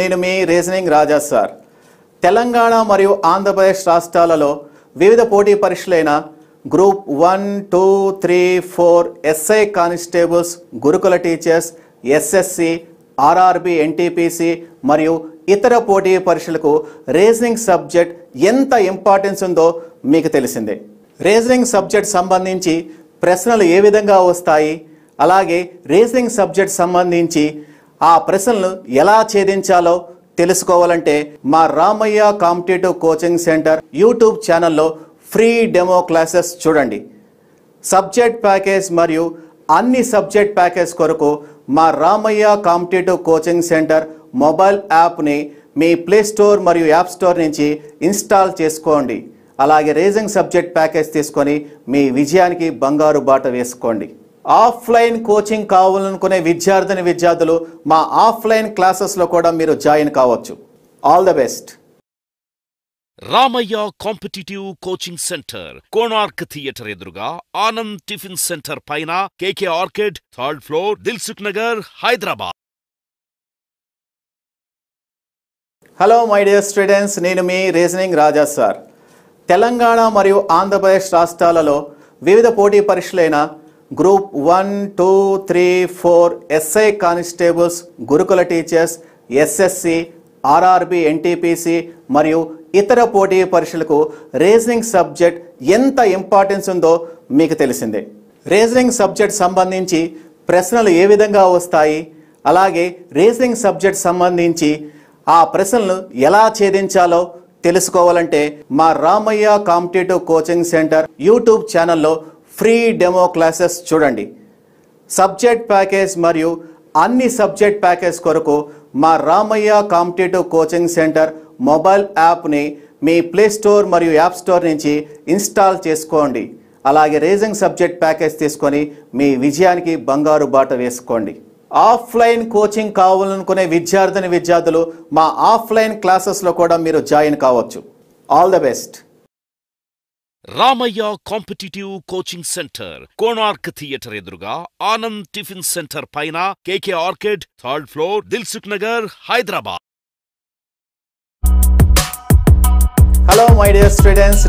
నేను మీ reasoning Raja sir Telangana మరియు ఆంధ్రప్రదేశ్ రాష్ట్రాలలో వివిధ పోటీ పరీక్షలైన group one two three four SI constables గురుకుల టీచర్స్ ఎస్ఎస్సి ఆర్ఆర్బి ఎన్టీపీసీ మరియు ఇతర పోటీ పరీక్షలకు రీజనింగ్ సబ్జెక్ట్ ఎంత ఇంపార్టెన్స్ ఉందో మీకు తెలిసిందే రీజనింగ్ సబ్జెక్ట్ సంబంధించి ప్రశ్నలు ఏ విధంగా వస్తాయి అలాగే రీజనింగ్ సబ్జెక్ట్ సంబంధించి ఆ ప్రశ్నలు ఎలా ఛేదించాలో తెలుసుకోవాలంటే మా Ramaiah competitive coaching centre YouTube ఛానల్లో ఫ్రీ డెమో క్లాసెస్ చూడండి సబ్జెక్ట్ ప్యాకేజ్ మరియు అన్ని సబ్జెక్ట్ ప్యాకేజ్ కొరకు మా Ramaiah competitive coaching centre mobile యాప్ని మీ ప్లే స్టోర్ మరియు యాప్ స్టోర్ నుంచి ఇన్స్టాల్ చేసుకోండి అలాగే రేజింగ్ సబ్జెక్ట్ ప్యాకేజ్ తీసుకొని మీ విజయానికి బంగారు బాట వేసుకోండి ఆఫ్లైన్ కోచింగ్ కావాలనుకునే విద్యార్థిని విద్యార్థులు మా ఆఫ్లైన్ క్లాసెస్లో కూడా మీరు జాయిన్ కావచ్చు all the best Ramayya competitive coaching centre Konark theatre ఎదురుగా ఆనంద్ టిఫిన్ సెంటర్ పైన కేకే orchid third floor Dilsukh Nagar Hyderabad hello my dear students నేను మీ రీజనింగ్ రాజా సార్ తెలంగాణ మరియు ఆంధ్రప్రదేశ్ రాష్ట్రాలలో వివిధ పోటీ పరీక్షలైన group one two three four SI constables గురుకుల టీచర్స్ ఎస్ఎస్సి ఆర్ఆర్బి ఎన్టీపీసీ మరియు ఇతర పోటీ పరీక్షలకు రీజనింగ్ సబ్జెక్ట్ ఎంత ఇంపార్టెన్స్ ఉందో మీకు తెలిసిందే రీజనింగ్ సబ్జెక్ట్ సంబంధించి ప్రశ్నలు ఏ విధంగా వస్తాయి అలాగే రీజనింగ్ సబ్జెక్ట్ సంబంధించి ఆ ప్రశ్నలను ఎలా ఛేదించాలో తెలుసుకోవాలంటే మా Ramaiah competitive coaching centre YouTube ఛానల్లో ఫ్రీ డెమో క్లాసెస్ చూడండి సబ్జెక్ట్ ప్యాకేజ్ మరియు అన్ని సబ్జెక్ట్ ప్యాకేజ్ కొరకు మా Ramaiah competitive coaching centre mobile యాప్ని మీ ప్లే స్టోర్ మరియు యాప్ స్టోర్ నుంచి ఇన్స్టాల్ చేసుకోండి అలాగే రేజింగ్ సబ్జెక్ట్ ప్యాకేజ్ తీసుకొని మీ విజయానికి బంగారు బాట వేసుకోండి ఆఫ్లైన్ కోచింగ్ కావాలనుకునే విద్యార్థిని విద్యార్థులు మా ఆఫ్లైన్ క్లాసెస్లో కూడా మీరు జాయిన్ కావచ్చు all the best Ramaiah competitive coaching centre Konark theatre ఎదురుగా ఆనంద్ టిఫిన్ సెంటర్ పైన కేకే orchid third floor Dilsukh Nagar Hyderabad hello my dear students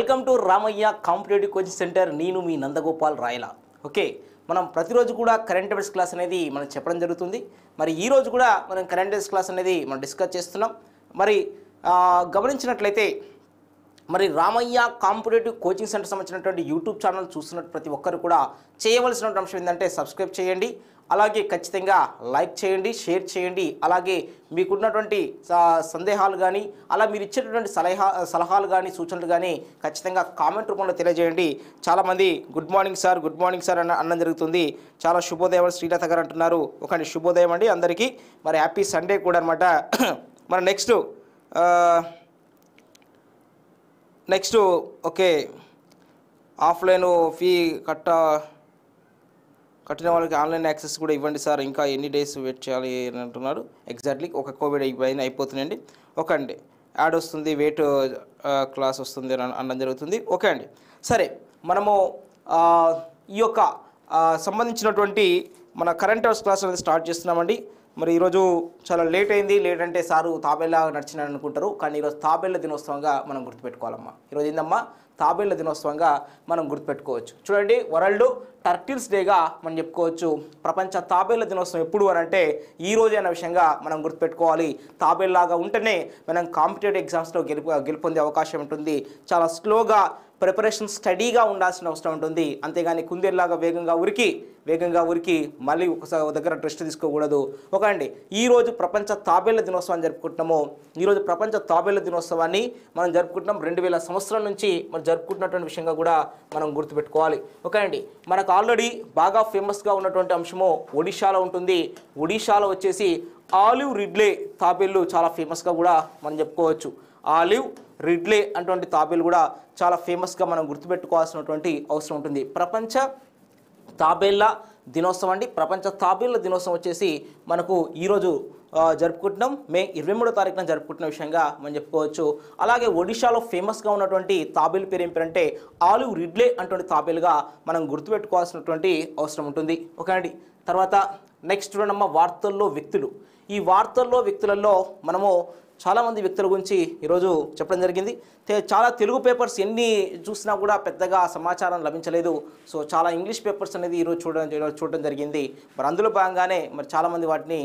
welcome to Ramaiah competitive coaching centre నేను మీ నందగోపాల్ రాయల ఓకే మనం ప్రతిరోజు కూడా కరెంట్ అఫేర్స్ క్లాస్ అనేది మనం చెప్పడం జరుగుతుంది మరి ఈరోజు కూడా మనం కరెంట్ అఫేర్స్ క్లాస్ అనేది మనం డిస్కస్ చేస్తున్నాం మరి గమనించినట్లయితే మరి రామయ్య కాంపిటేటివ్ కోచింగ్ సెంటర్ సంబంధించినటువంటి యూట్యూబ్ ఛానల్ చూస్తున్న ప్రతి ఒక్కరు కూడా చేయవలసినటువంటి అంశం ఏంటంటే సబ్స్క్రైబ్ చేయండి అలాగే ఖచ్చితంగా లైక్ చేయండి షేర్ చేయండి అలాగే మీకున్నటువంటి సందేహాలు కానీ అలా మీరు ఇచ్చేటటువంటి సలహా సలహాలు కానీ సూచనలు కానీ ఖచ్చితంగా కామెంట్ రూపంలో తెలియజేయండి చాలామంది good morning sir good morning sir అన్న అన్నం జరుగుతుంది చాలా శుభోదయం శ్రీలత గారు అంటున్నారు ఒక శుభోదయం అండి అందరికీ మరి హ్యాపీ సండే కూడా అనమాట మరి next next okay offline fee కట్ట కట్టిన వాళ్ళకి ఆన్లైన్ యాక్సెస్ కూడా ఇవ్వండి సార్ ఇంకా ఎన్ని డేస్ వెయిట్ చేయాలి అని అంటున్నారు ఎగ్జాక్ట్లీ ఒక కోవిడ్ అయిపోయింది అయిపోతుందండి ఓకే అండి యాడ్ వస్తుంది వెయిట్ క్లాస్ వస్తుంది అని అనడం జరుగుతుంది ఓకే అండి సరే మనము ఈ యొక్క సంబంధించినటువంటి మన కరెంట్ అవర్స్ క్లాస్ అనేది స్టార్ట్ చేస్తున్నామండి మరి ఈరోజు చాలా లేట్ అయింది లేట్ అంటే సారు తాబేలా నడిచిన అనుకుంటారు కానీ ఈరోజు తాబేళ్ళ దినోత్సవంగా మనం గుర్తుపెట్టుకోవాలమ్మా ఈరోజు ఏందమ్మా తాబేళ్ల దినోత్సవంగా మనం గుర్తుపెట్టుకోవచ్చు చూడండి వరల్డ్ టర్టిల్స్ డేగా మనం చెప్పుకోవచ్చు ప్రపంచ తాబేళ్ల దినోత్సవం ఎప్పుడు అని అంటే ఈ రోజు అనే విషయంగా మనం గుర్తుపెట్టుకోవాలి తాబేళ్లాగా ఉంటేనే మనం కాంపిటేటివ్ ఎగ్జామ్స్లో గెలుపు గెలుపొందే అవకాశం ఉంటుంది చాలా స్లోగా ప్రిపరేషన్ స్టడీగా ఉండాల్సిన అవసరం ఉంటుంది అంతేగాని కుందేలాగా వేగంగా ఉరికి వేగంగా ఉరికి మళ్ళీ ఒకసారి దగ్గర ట్రెస్ట్ తీసుకోకూడదు ఒక అండి ఈరోజు ప్రపంచ తాబేళ్ల దినోత్సవాన్ని జరుపుకుంటున్నాము ఈరోజు ప్రపంచ తాబేళ్ల దినోత్సవాన్ని మనం జరుపుకుంటున్నాం రెండు వేల సంవత్సరాల నుంచి మనం జరుపుకుంటున్నటువంటి విషయంగా కూడా మనం గుర్తుపెట్టుకోవాలి ఒక అండి మనకు ఆల్రెడీ బాగా ఫేమస్గా ఉన్నటువంటి అంశము ఒడిషాలో ఉంటుంది ఒడిషాలో వచ్చేసి ఆలివ్ రిడ్లే తాబేళ్ళు చాలా ఫేమస్గా కూడా మనం చెప్పుకోవచ్చు ఆలివ్ రిడ్లే అటువంటి తాబేలు కూడా చాలా ఫేమస్గా మనం గుర్తుపెట్టుకోవాల్సినటువంటి అవసరం ఉంటుంది ప్రపంచ తాబేళ్ళ దినోత్సవం అండి ప్రపంచ తాబేళ్ళ దినోత్సవం వచ్చేసి మనకు ఈరోజు జరుపుకుంటున్నాం మే ఇరవై మూడో తారీఖున జరుపుకుంటున్న విషయంగా మనం చెప్పుకోవచ్చు అలాగే ఒడిషాలో ఫేమస్గా ఉన్నటువంటి తాబేలు పేరు ఏమిటంటే ఆలివ్ రిడ్లే అటువంటి తాబేలుగా మనం గుర్తుపెట్టుకోవాల్సినటువంటి అవసరం ఉంటుంది ఓకే అండి తర్వాత నెక్స్ట్ అమ్మ వార్తల్లో వ్యక్తులు ఈ వార్తల్లో వ్యక్తులలో మనము చాలామంది వ్యక్తుల గురించి ఈరోజు చెప్పడం జరిగింది చాలా తెలుగు పేపర్స్ ఎన్ని చూసినా కూడా పెద్దగా సమాచారం లభించలేదు సో చాలా ఇంగ్లీష్ పేపర్స్ అనేది ఈరోజు చూడడం చూడడం జరిగింది మరి అందులో భాగంగానే మరి చాలామంది వాటిని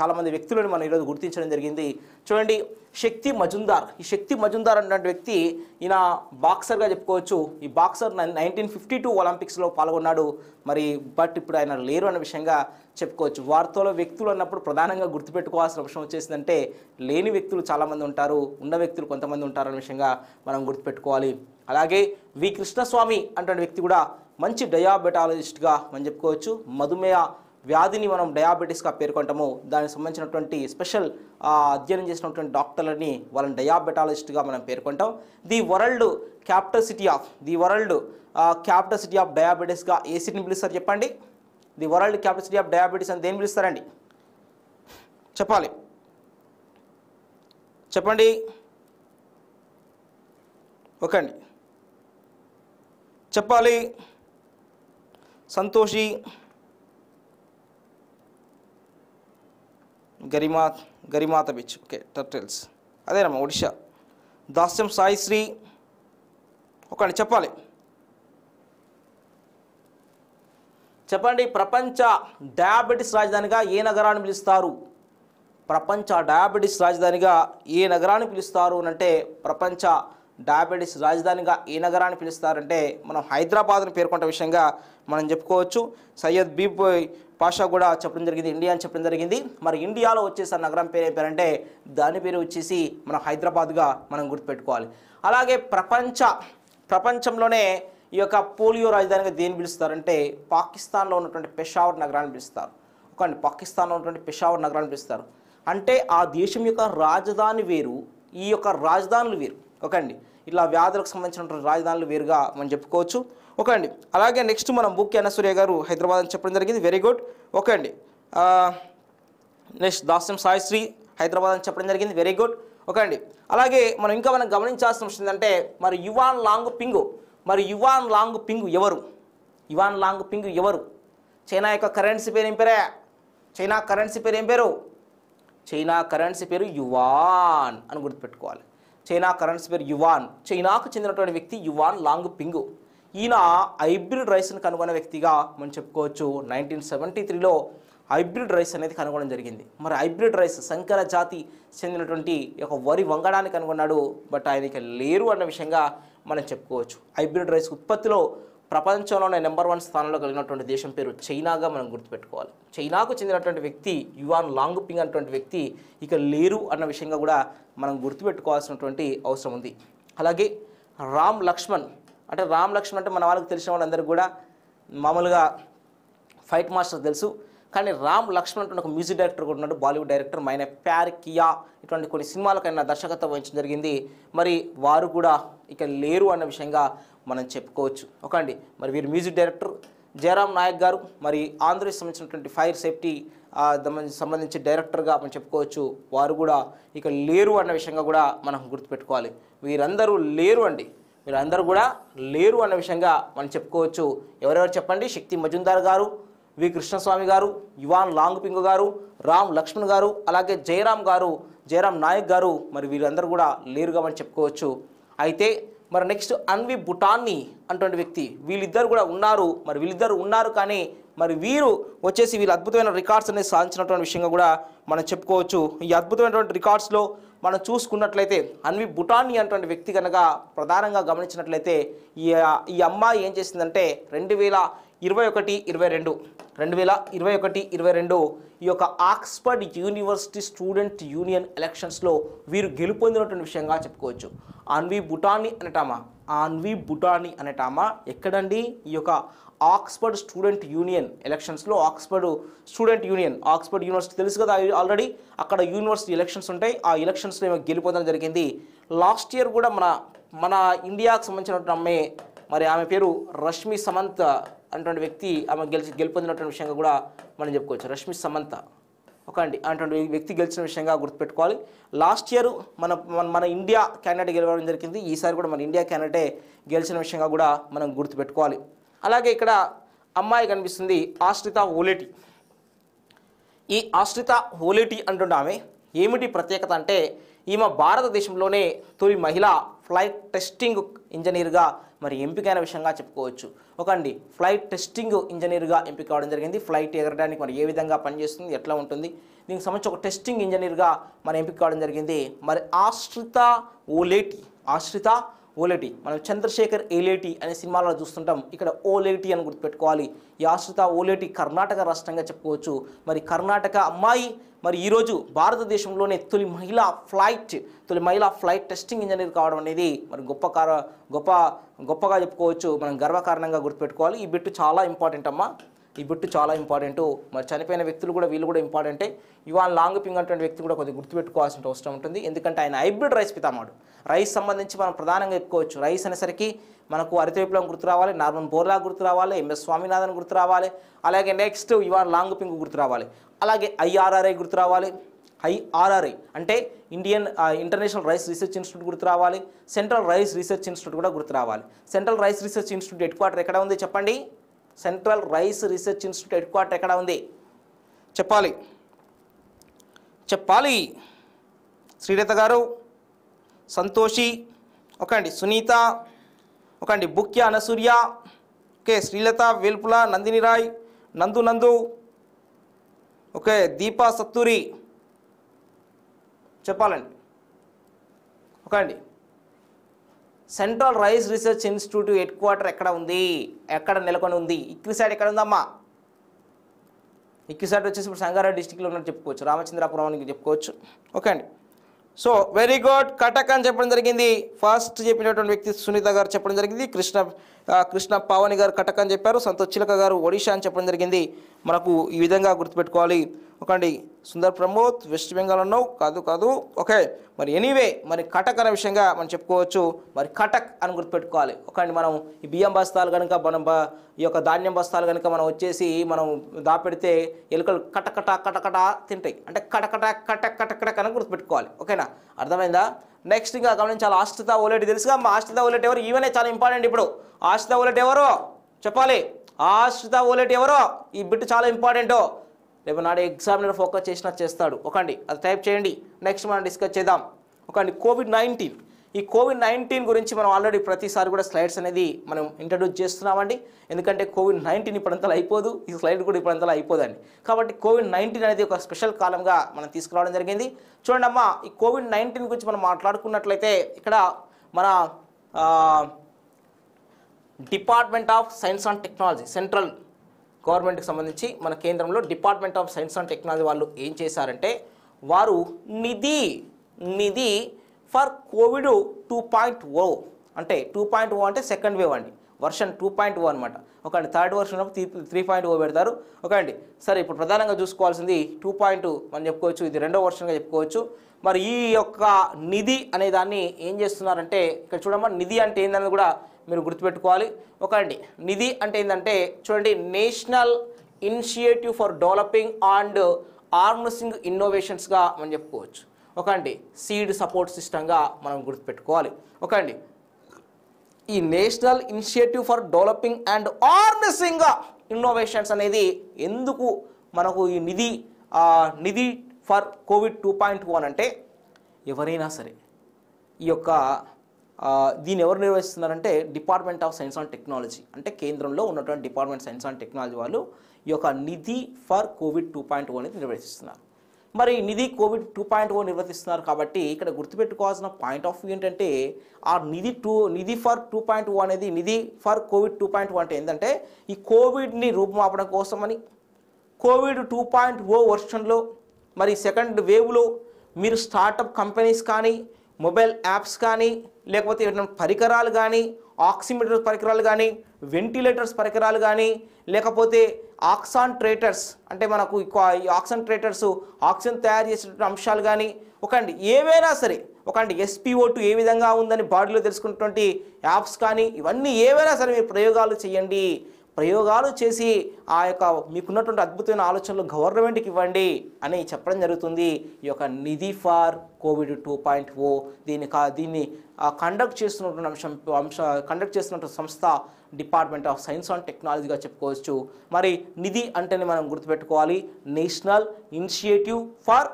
చాలామంది వ్యక్తులను మనం ఈరోజు గుర్తించడం జరిగింది చూడండి శక్తి మజుందార్ ఈ శక్తి మజుందార్ అన్న వ్యక్తి ఈయన బాక్సర్గా చెప్పుకోవచ్చు ఈ బాక్సర్ నైన్టీన్ ఫిఫ్టీ టూ ఒలింపిక్స్లో పాల్గొన్నాడు మరి బట్ ఇప్పుడు ఆయన లేరు అన్న విషయంగా చెప్పుకోవచ్చు వార్తలో వ్యక్తులు అన్నప్పుడు ప్రధానంగా గుర్తుపెట్టుకోవాల్సిన అంశం వచ్చేసిందంటే లేని వ్యక్తులు చాలామంది ఉంటారు ఉన్న వ్యక్తులు కొంతమంది ఉంటారు అనే విషయంగా మనం గుర్తుపెట్టుకోవాలి అలాగే వి కృష్ణస్వామి అంటే వ్యక్తి కూడా మంచి డయాబెటాలజిస్ట్గా మనం చెప్పుకోవచ్చు మధుమేహ వ్యాధిని మనం డయాబెటీస్గా పేర్కొంటాము దానికి సంబంధించినటువంటి స్పెషల్ అధ్యయనం చేసినటువంటి డాక్టర్లని వాళ్ళని డయాబెటాలజిస్ట్గా మనం పేర్కొంటాం the world capital city of the world capital city of డయాబెటీస్గా ఏ సిటీని పిలుస్తారు చెప్పండి the world capital city of diabetes అని దేని పిలుస్తారండి చెప్పాలి చెప్పండి ఓకే అండి చెప్పాలి సంతోషి గరిమా గరిమాత బీచ్ ఓకే టర్టిల్స్ అదేనమ్మా ఒడిషా దాస్యం సాయిశ్రీ ఒకటి చెప్పాలి చెప్పండి ప్రపంచ డయాబెటిస్ రాజధానిగా ఏ నగరాన్ని పిలుస్తారు ప్రపంచ డయాబెటిస్ రాజధానిగా ఏ నగరాన్ని పిలుస్తారు అంటే ప్రపంచ డయాబెటీస్ రాజధానిగా ఏ నగరాన్ని పిలుస్తారంటే మనం హైదరాబాద్ను పేర్కొంటే విషయంగా మనం చెప్పుకోవచ్చు సయ్యద్ బీపోయ్ పాషా కూడా చెప్పడం జరిగింది ఇండియా అని చెప్పడం జరిగింది మరి ఇండియాలో వచ్చేసి నగరం పేరు ఏం పేరంటే దాని పేరు వచ్చేసి మనం హైదరాబాద్గా మనం గుర్తుపెట్టుకోవాలి అలాగే ప్రపంచ ప్రపంచంలోనే ఈ యొక్క పోలియో రాజధానిగా దేని పిలుస్తారంటే పాకిస్తాన్లో ఉన్నటువంటి పెషావర్ నగరాన్ని పిలుస్తారు ఒక పాకిస్తాన్లో ఉన్నటువంటి పెషావర్ నగరాన్ని పిలుస్తారు అంటే ఆ దేశం యొక్క రాజధాని వేరు ఈ యొక్క రాజధానులు వేరు ఒకండి ఇట్లా వ్యాధులకు సంబంధించినటువంటి రాజధానులు వేరుగా మనం చెప్పుకోవచ్చు ఓకే అండి అలాగే నెక్స్ట్ మనం బుక్ అన్న గారు హైదరాబాద్ అని చెప్పడం జరిగింది వెరీ గుడ్ ఓకే అండి నెక్స్ట్ దాస్యం సాయిశ్రీ హైదరాబాద్ అని చెప్పడం జరిగింది వెరీ గుడ్ ఓకే అండి అలాగే మనం ఇంకా మనం గమనించాల్సిన విషయం ఏంటంటే మరి యువాన్ లాంగ్ పింగు మరి యువాన్ లాంగ్ పింగు ఎవరు యువాన్ లాంగ్ పింగు ఎవరు చైనా యొక్క కరెన్సీ పేరు ఏం పేరే చైనా కరెన్సీ పేరు ఏం పేరు చైనా కరెన్సీ పేరు యువాన్ అని గుర్తుపెట్టుకోవాలి చైనా కరెన్సీ పేరు యువాన్ చైనాకు చెందినటువంటి వ్యక్తి యువాన్ లాంగ్ పింగు ఈయన హైబ్రిడ్ రైస్ని కనుగొన్న వ్యక్తిగా మనం చెప్పుకోవచ్చు నైన్టీన్ సెవెంటీ త్రీలో హైబ్రిడ్ రైస్ అనేది కనుగొనడం జరిగింది మరి హైబ్రిడ్ రైస్ సంకర జాతి చెందినటువంటి ఒక వరి వంగడాన్ని కనుగొన్నాడు బట్ ఆయనకి లేరు అన్న విషయంగా మనం చెప్పుకోవచ్చు హైబ్రిడ్ రైస్ ఉత్పత్తిలో ప్రపంచంలోనే నెంబర్ వన్ స్థానంలో కలిగినటువంటి దేశం పేరు చైనాగా మనం గుర్తుపెట్టుకోవాలి చైనాకు చెందినటువంటి వ్యక్తి యువాన్ లాంగ్ పింగ్ అన్నటువంటి వ్యక్తి ఇక లేరు అన్న విషయంగా కూడా మనం గుర్తుపెట్టుకోవాల్సినటువంటి అవసరం ఉంది అలాగే రామ్ లక్ష్మణ్ అంటే రామ్ లక్ష్మణ్ అంటే మన వాళ్ళకి తెలిసిన వాళ్ళందరికీ కూడా మామూలుగా ఫైట్ మాస్టర్ తెలుసు కానీ రామ్ లక్ష్మణ్ అంటే ఒక మ్యూజిక్ డైరెక్టర్ కూడా ఉన్నాడు బాలీవుడ్ డైరెక్టర్ మైన ప్యార్ కియా ఇటువంటి కొన్ని సినిమాలకైనా దర్శకత్వం వహించడం జరిగింది మరి వారు కూడా ఇక లేరు అన్న విషయంగా మనం చెప్పుకోవచ్చు ఒకండి అండి మరి వీరు మ్యూజిక్ డైరెక్టర్ జయరామ్ నాయక్ గారు మరి ఆంధ్రప్రదేశ్ సంబంధించినటువంటి ఫైర్ సేఫ్టీ సంబంధించి డైరెక్టర్గా మనం చెప్పుకోవచ్చు వారు కూడా ఇక లేరు అన్న విషయంగా కూడా మనం గుర్తుపెట్టుకోవాలి వీరందరూ లేరు అండి మీరు అందరూ కూడా లేరు అన్న విషయంగా మనం చెప్పుకోవచ్చు ఎవరెవరు చెప్పండి శక్తి మజుందార్ గారు వి కృష్ణస్వామి గారు యువాన్ లాంగ్ పింగ్ గారు రామ్ లక్ష్మణ్ గారు అలాగే జయరామ్ గారు జయరామ్ నాయక్ గారు మరి వీరందరూ కూడా లేరుగా మనం చెప్పుకోవచ్చు అయితే మరి నెక్స్ట్ అన్వి బుటాన్ని అటువంటి వ్యక్తి వీళ్ళిద్దరు కూడా ఉన్నారు మరి వీళ్ళిద్దరు ఉన్నారు కానీ మరి వీరు వచ్చేసి వీళ్ళు అద్భుతమైన రికార్డ్స్ అనేది సాధించినటువంటి విషయంగా కూడా మనం చెప్పుకోవచ్చు ఈ అద్భుతమైనటువంటి రికార్డ్స్లో మనం చూసుకున్నట్లయితే అన్వి బుటాని అటువంటి వ్యక్తి కనుక ప్రధానంగా గమనించినట్లయితే ఈ ఈ అమ్మాయి ఏం చేసిందంటే రెండు వేల ఇరవై ఒకటి ఇరవై రెండు రెండు వేల ఇరవై ఒకటి ఇరవై రెండు ఈ యొక్క ఆక్స్ఫర్డ్ యూనివర్సిటీ స్టూడెంట్ యూనియన్ ఎలక్షన్స్లో వీరు గెలుపొందినటువంటి విషయంగా చెప్పుకోవచ్చు అన్వి బుటాని అనేటామా అన్వి బుటాని అనేటామా ఎక్కడండి ఈ యొక్క ఆక్స్ఫర్డ్ స్టూడెంట్ యూనియన్ ఎలక్షన్స్లో Oxford student union Oxford university తెలుసు కదా ఆల్రెడీ అక్కడ యూనివర్సిటీ ఎలక్షన్స్ ఉంటాయి ఆ ఎలక్షన్స్లో ఏమో గెలిపోవడం జరిగింది లాస్ట్ ఇయర్ కూడా మన మన ఇండియాకు సంబంధించినటువంటి అమ్మే మరి ఆమె పేరు రష్మి సమంత అనేటువంటి వ్యక్తి ఆమె గెలిచి గెలుపొందినటువంటి విషయంగా కూడా మనం చెప్పుకోవచ్చు రష్మి సమంత ఒక అండి అటువంటి వ్యక్తి గెలిచిన విషయంగా గుర్తుపెట్టుకోవాలి లాస్ట్ ఇయర్ మన మన ఇండియా క్యాండిడేట్ గెలవడం జరిగింది ఈసారి కూడా మన ఇండియా క్యాండిడేటే గెలిచిన విషయంగా కూడా మనం గుర్తుపెట్టుకోవాలి అలాగే ఇక్కడ అమ్మాయి కనిపిస్తుంది ఆశ్రిత హోలేటి ఈ ఆశ్రిత హోలేటి అంటున్న ఆమె ఏమిటి ప్రత్యేకత అంటే ఈమె భారతదేశంలోనే తొలి మహిళ ఫ్లైట్ టెస్టింగ్ ఇంజనీర్గా మరి ఎంపికైన విషయంగా చెప్పుకోవచ్చు ఒకండి ఫ్లైట్ టెస్టింగ్ ఇంజనీర్గా ఎంపిక కావడం జరిగింది ఫ్లైట్ ఎగరడానికి మరి ఏ విధంగా పనిచేస్తుంది ఎట్లా ఉంటుంది దీనికి సంబంధించి ఒక టెస్టింగ్ ఇంజనీర్గా మరి ఎంపిక కావడం జరిగింది మరి ఆశ్రిత ఓలేటి ఆశ్రిత ఓలేటి మనం చంద్రశేఖర్ ఏలేటి అనే సినిమాలో చూస్తుంటాం ఇక్కడ ఓలేటి అని గుర్తుపెట్టుకోవాలి యాశ్రిత ఓలేటి కర్ణాటక రాష్ట్రంగా చెప్పుకోవచ్చు మరి కర్ణాటక అమ్మాయి మరి ఈరోజు భారతదేశంలోనే తొలి మహిళా ఫ్లైట్ తొలి మహిళా ఫ్లైట్ టెస్టింగ్ ఇంజనీర్ కావడం అనేది మరి గొప్ప కార గొప్ప గొప్పగా చెప్పుకోవచ్చు మనం గర్వకారణంగా గుర్తుపెట్టుకోవాలి ఈ బిట్టు చాలా ఇంపార్టెంట్ అమ్మా ఈ బిట్టు చాలా ఇంపార్టెంట్ మరి చనిపోయిన వ్యక్తులు కూడా వీళ్ళు కూడా ఇంపార్టెంటే ఇవాళ లాంగ్ పింగ్ అంటే వ్యక్తి కూడా కొద్దిగా గుర్తుపెట్టుకోవాల్సిన అవసరం ఉంటుంది ఎందుకంటే ఆయన హైబ్రిడ్ రైస్ పితామాడు రైస్ సంబంధించి మనం ప్రధానంగా ఎక్కువచ్చు రైస్ అనేసరికి మనకు హరిత విప్లవం గుర్తు రావాలి నార్మన్ బోర్లా గుర్తు రావాలి ఎంఎస్ స్వామినాథన్ గుర్తు రావాలి అలాగే నెక్స్ట్ ఇవాళ లాంగ్ పింగ్ గుర్తు రావాలి అలాగే ఐఆర్ఆర్ఐ గుర్తు రావాలి ఐఆర్ఆర్ఐ అంటే Indian international rice research institute గుర్తు రావాలి సెంట్రల్ రైస్ రీసెర్చ్ ఇన్స్టిట్యూట్ కూడా గుర్తు రావాలి central rice research institute head quarter ఎక్కడ ఉంది చెప్పండి central rice research institute head quarter ఎక్కడ ఉంది చెప్పాలి చెప్పాలి శ్రీలత గారు సంతోషి ఒక అండి సునీత ఒక అండి బుక్య అనసూర్య ఓకే శ్రీలత వేల్పుల నందిని రాయ్ నందు నందు ఓకే దీపా సత్తూరి చెప్పాలండి ఓకే అండి central rice research institute head quarter ఎక్కడ ఉంది ఎక్కడ నెలకొని ఉంది సైడ్ ఎక్కడ ఉందమ్మా ఇక్విసైడ్ వచ్చేసి ఇప్పుడు సంగారెడ్డి డిస్టిక్లో ఉన్నట్టు చెప్పుకోవచ్చు రామచంద్రాపురం అని చెప్పుకోవచ్చు ఓకే అండి సో వెరీ గుడ్ కటక్ అని చెప్పడం జరిగింది ఫస్ట్ చెప్పినటువంటి వ్యక్తి సునీత గారు చెప్పడం జరిగింది కృష్ణ కృష్ణ పావని గారు కటక్ అని చెప్పారు సంతోష్ చిలక గారు ఒడిషా అని చెప్పడం జరిగింది మనకు ఈ విధంగా గుర్తుపెట్టుకోవాలి ఒకండి సుందర్ ప్రమోద్ వెస్ట్ బెంగాల్ అన్నావు కాదు కాదు ఓకే మరి ఎనీవే మరి కటక్ అనే విషయంగా మనం చెప్పుకోవచ్చు మరి కటక్ అని గుర్తుపెట్టుకోవాలి ఒకండి మనం ఈ బియ్యం బస్తాలు కనుక మనం ఈ యొక్క ధాన్యం బస్తాలు కనుక మనం వచ్చేసి మనం దాపెడితే ఎలుకలు కటకట కటకట తింటాయి అంటే కటకట కటక్ కటకట కనుక గుర్తుపెట్టుకోవాలి ఓకేనా అర్థమైందా నెక్స్ట్ ఇంకా గమనించాలి ఆశ్రిత ఓలెట్ తెలుసుగా ఆశ్రిత ఓలెట్ ఎవరు ఈవెనే చాలా ఇంపార్టెంట్ ఇప్పుడు ఆశ్రిత ఓలెట్ ఎవరు చెప్పాలి ఆశ్రిత ఓలెట్ ఎవరో ఈ బిట్ చాలా ఇంపార్టెంట్ రేపు నాడు ఎగ్జామినర్ ఫోకస్ చేసినా చేస్తాడు ఒకండి అది టైప్ చేయండి నెక్స్ట్ మనం డిస్కస్ చేద్దాం ఒకండి కోవిడ్ నైన్టీన్ ఈ కోవిడ్ నైన్టీన్ గురించి మనం ఆల్రెడీ ప్రతిసారి కూడా స్లైడ్స్ అనేది మనం ఇంట్రడ్యూస్ చేస్తున్నామండి ఎందుకంటే కోవిడ్ నైన్టీన్ ఇప్పుడంతలా అయిపోదు ఈ స్లైడ్ కూడా ఇప్పుడంతలా అయిపోదండి కాబట్టి కోవిడ్ నైన్టీన్ అనేది ఒక స్పెషల్ కాలంగా మనం తీసుకురావడం జరిగింది చూడండి అమ్మా ఈ కోవిడ్ నైన్టీన్ గురించి మనం మాట్లాడుకున్నట్లయితే ఇక్కడ మన department of science and technology central గవర్నమెంట్కి సంబంధించి మన కేంద్రంలో department of science and technology వాళ్ళు ఏం చేశారంటే వారు Nidhi Nidhi for COVID two point O అంటే టూ పాయింట్ ఓ అంటే సెకండ్ వేవ్ అండి వర్షన్ టూ పాయింట్ ఓ అనమాట ఒక అండి third version three three point O పెడతారు ఒక అండి సరే ఇప్పుడు ప్రధానంగా చూసుకోవాల్సింది టూ పాయింట్ మనం చెప్పుకోవచ్చు ఇది రెండో వర్షన్గా చెప్పుకోవచ్చు మరి ఈ యొక్క నిధి అనే దాన్ని ఏం చేస్తున్నారంటే ఇక్కడ చూడమ్మా నిధి అంటే ఏందని కూడా మీరు గుర్తుపెట్టుకోవాలి ఒక అండి నిధి అంటే ఏంటంటే చూడండి national initiative for developing and harnessing ఇన్నోవేషన్స్గా మనం చెప్పుకోవచ్చు ఒక అండి సీడ్ సపోర్ట్ సిస్టంగా మనం గుర్తుపెట్టుకోవాలి ఒక అండి ఈ national initiative for developing and harnessing innovations అనేది ఎందుకు మనకు ఈ Nidhi Nidhi for COVID two point one అంటే ఎవరైనా సరే ఈ యొక్క దీన్ని ఎవరు నిర్వహిస్తున్నారంటే department of science and technology అంటే కేంద్రంలో ఉన్నటువంటి డిపార్ట్మెంట్ సైన్స్ అండ్ టెక్నాలజీ వాళ్ళు ఈ యొక్క Nidhi for COVID two point అనేది నిర్వహిస్తున్నారు మరి Nidhi COVID two point O నిర్వర్తిస్తున్నారు కాబట్టి ఇక్కడ గుర్తుపెట్టుకోవాల్సిన పాయింట్ ఆఫ్ వ్యూ ఏంటంటే ఆ Nidhi two Nidhi for two point O అనేది Nidhi for COVID two point O అంటే ఏంటంటే ఈ కోవిడ్ని రూపుమాపడం కోసమని కోవిడ్ టూ పాయింట్ ఓ వర్షన్లో మరి సెకండ్ వేవ్లో మీరు స్టార్టప్ కంపెనీస్ కానీ మొబైల్ యాప్స్ కానీ లేకపోతే పరికరాలు కానీ ఆక్సిమీటర్ పరికరాలు కానీ వెంటిలేటర్స్ పరికరాలు కానీ లేకపోతే ఆక్సాన్ ట్రేటర్స్ అంటే మనకు ఆక్సన్ ట్రేటర్స్ ఆక్సిజన్ తయారు చేసేటువంటి అంశాలు కానీ ఒకండి ఏవైనా సరే ఒకండి ఎస్పీఓ టు ఏ విధంగా ఉందని బాడీలో తెలుసుకున్నటువంటి యాప్స్ కానీ ఇవన్నీ ఏవైనా సరే మీరు ప్రయోగాలు చేయండి ప్రయోగాలు చేసి ఆ యొక్క మీకున్నటువంటి అద్భుతమైన ఆలోచనలు గవర్నమెంట్కి ఇవ్వండి అని చెప్పడం జరుగుతుంది ఈ యొక్క Nidhi for COVID two point O దీని కా దీన్ని కండక్ట్ చేస్తున్నటువంటి అంశం అంశ కండక్ట్ చేస్తున్నటువంటి సంస్థ డిపార్ట్మెంట్ ఆఫ్ సైన్స్ అండ్ టెక్నాలజీగా చెప్పుకోవచ్చు మరి నిధి అంటేనే మనం గుర్తుపెట్టుకోవాలి national initiative for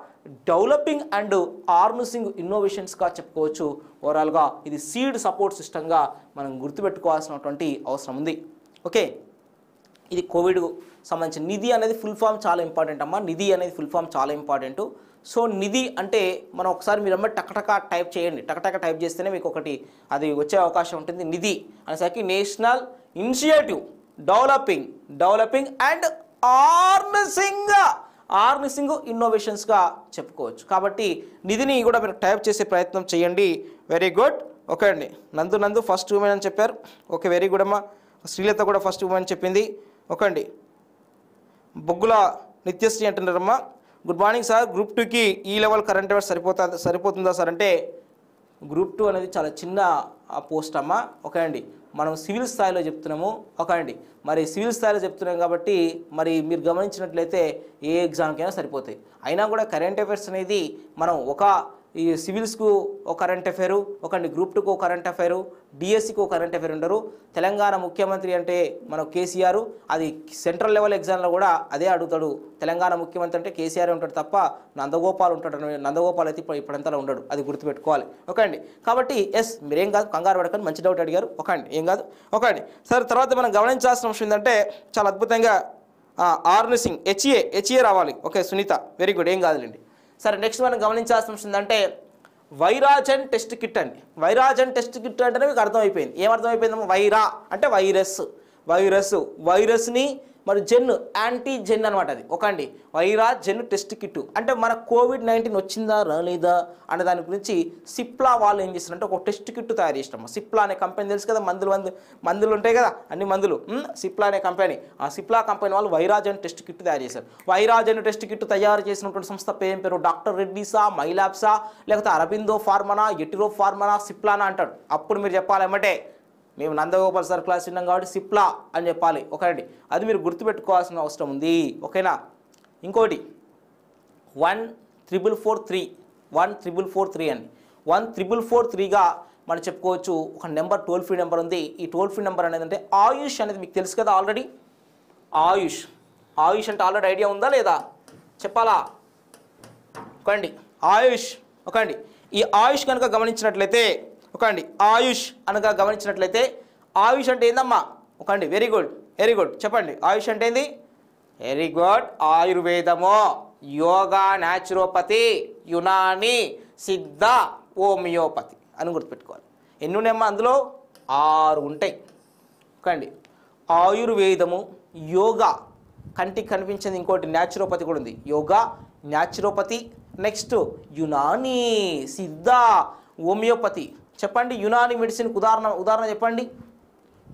developing and harnessing ఇన్నోవేషన్స్గా చెప్పుకోవచ్చు ఓవరాల్గా ఇది సీడ్ సపోర్ట్ సిస్టంగా మనం గుర్తుపెట్టుకోవాల్సినటువంటి అవసరం ఉంది ఓకే ఇది కోవిడ్ సంబంధించిన నిధి అనేది ఫుల్ ఫామ్ చాలా ఇంపార్టెంట్ అమ్మా నిధి అనేది ఫుల్ ఫామ్ చాలా ఇంపార్టెంట్ సో నిధి అంటే మనం ఒకసారి మీరు అమ్మ టకటక టైప్ చేయండి టకటక టైప్ చేస్తేనే మీకు ఒకటి అది వచ్చే అవకాశం ఉంటుంది నిధి అనేసరికి national initiative developing developing and harnessing harnessing ఇన్నోవేషన్స్గా చెప్పుకోవచ్చు కాబట్టి నిధిని కూడా మీరు టైప్ చేసే ప్రయత్నం చేయండి వెరీ గుడ్ ఓకే అండి నందు నందు ఫస్ట్ ఉమెన్ అని చెప్పారు ఓకే వెరీ గుడ్ అమ్మా శ్రీలత కూడా ఫస్ట్ ఉమెన్ చెప్పింది ఒకండి బొగ్గుల నిత్యశ్రీ అంటున్నారమ్మా గుడ్ మార్నింగ్ సార్ గ్రూప్ టూకి ఈ లెవెల్ కరెంట్ అఫైర్స్ సరిపోతా సరిపోతుందా సార్ అంటే గ్రూప్ టూ అనేది చాలా చిన్న పోస్ట్ అమ్మ ఓకే అండి మనం సివిల్ స్థాయిలో చెప్తున్నాము ఓకే అండి మరి సివిల్ స్థాయిలో చెప్తున్నాం కాబట్టి మరి మీరు గమనించినట్లయితే ఏ ఎగ్జామ్కైనా సరిపోతాయి అయినా కూడా కరెంట్ అఫైర్స్ అనేది మనం ఒక ఈ సివిల్స్కు ఒక కరెంట్ అఫైరు ఒకరిని గ్రూప్ టూకు ఒక కరెంట్ అఫైరు డిఎస్సికి ఒక కరెంట్ అఫైర్ ఉండరు తెలంగాణ ముఖ్యమంత్రి అంటే మన కేసీఆర్ అది సెంట్రల్ లెవెల్ ఎగ్జామ్లో కూడా అదే అడుగుతాడు తెలంగాణ ముఖ్యమంత్రి అంటే కేసీఆర్ ఉంటాడు తప్ప నందగోపాల్ ఉంటాడు నందగోపాల్ అయితే ఇప్పుడంతా ఉండడు అది గుర్తుపెట్టుకోవాలి ఓకే అండి కాబట్టి ఎస్ మీరేం కాదు కంగారు పడకండి మంచి డౌట్ అడిగారు ఒక అండి ఏం కాదు ఒక అండి సరే తర్వాత మనం గమనించాల్సిన అంశం ఏంటంటే చాలా అద్భుతంగా ఆర్ని సింగ్ హెచ్ఏ హెచ్ఏ రావాలి ఓకే సునీత వెరీ గుడ్ ఏం కాదులేండి సరే నెక్స్ట్ మనం గమనించాల్సిన అంశం ఏంటంటే వైరాజన్ టెస్ట్ కిట్ అండి వైరాజన్ టెస్ట్ కిట్ అంటే మీకు అర్థమైపోయింది ఏమర్థమైపోయిందమ్మా వైరా అంటే వైరస్ వైరస్ వైరస్ని మరి జెన్ యాంటీ జెన్ అనమాట అది ఒక అండి వైరా జెన్ టెస్ట్ కిట్ అంటే మన కోవిడ్ నైన్టీన్ వచ్చిందా రాలేదా అనే దాని గురించి సిప్లా వాళ్ళు ఏం చేస్తారంటే ఒక టెస్ట్ కిట్ తయారు చేసినాము సిప్లా అనే కంపెనీ తెలుసు కదా మందులు మందు మందులు ఉంటాయి కదా అన్ని మందులు సిప్లా అనే కంపెనీ ఆ సిప్లా కంపెనీ వాళ్ళు వైరాజన్ టెస్ట్ కిట్ తయారు చేశారు వైరాజన్ టెస్ట్ కిట్ తయారు చేసినటువంటి సంస్థ పేరు పేరు డాక్టర్ రెడ్డిసా మైలాబ్సా లేకపోతే అరబిందో ఫార్మనా ఎటిరో ఫార్మనా సిప్లానా అంటాడు అప్పుడు మీరు చెప్పాలేమంటే మేము నందగోపాల్ సార్ క్లాస్ విన్నాం కాబట్టి సిప్లా అని చెప్పాలి ఒకటి అది మీరు గుర్తుపెట్టుకోవాల్సిన అవసరం ఉంది ఓకేనా ఇంకోటి one triple four three one triple four three అని వన్ త్రిబుల్ ఫోర్ త్రీగా మనం చెప్పుకోవచ్చు ఒక నెంబర్ టోల్ ఫ్రీ నెంబర్ ఉంది ఈ టోల్ ఫ్రీ నెంబర్ అనేది అంటే ఆయుష్ అనేది మీకు తెలుసు కదా ఆల్రెడీ ఆయుష్ ఆయుష్ అంటే ఆల్రెడీ ఐడియా ఉందా లేదా చెప్పాలా ఒకండి ఆయుష్ ఒకండి ఈ ఆయుష్ కనుక గమనించినట్లయితే ఒకండి ఆయుష్ అనగా గమనించినట్లయితే ఆయుష్ అంటే ఏందమ్మా ఒకండి వెరీ గుడ్ వెరీ గుడ్ చెప్పండి ఆయుష్ అంటే ఏంది వెరీ గుడ్ ఆయుర్వేదము యోగా న్యాచురోపతి యునాని సిద్ధ హోమియోపతి అని గుర్తుపెట్టుకోవాలి ఉన్నాయమ్మా అందులో ఆరు ఉంటాయి ఒకండి ఆయుర్వేదము యోగా కంటికి కనిపించింది ఇంకోటి న్యాచురోపతి కూడా ఉంది yoga naturopathy next Unani Siddha homeopathy చెప్పండి యునాని మెడిసిన్కి ఉదాహరణ ఉదాహరణ చెప్పండి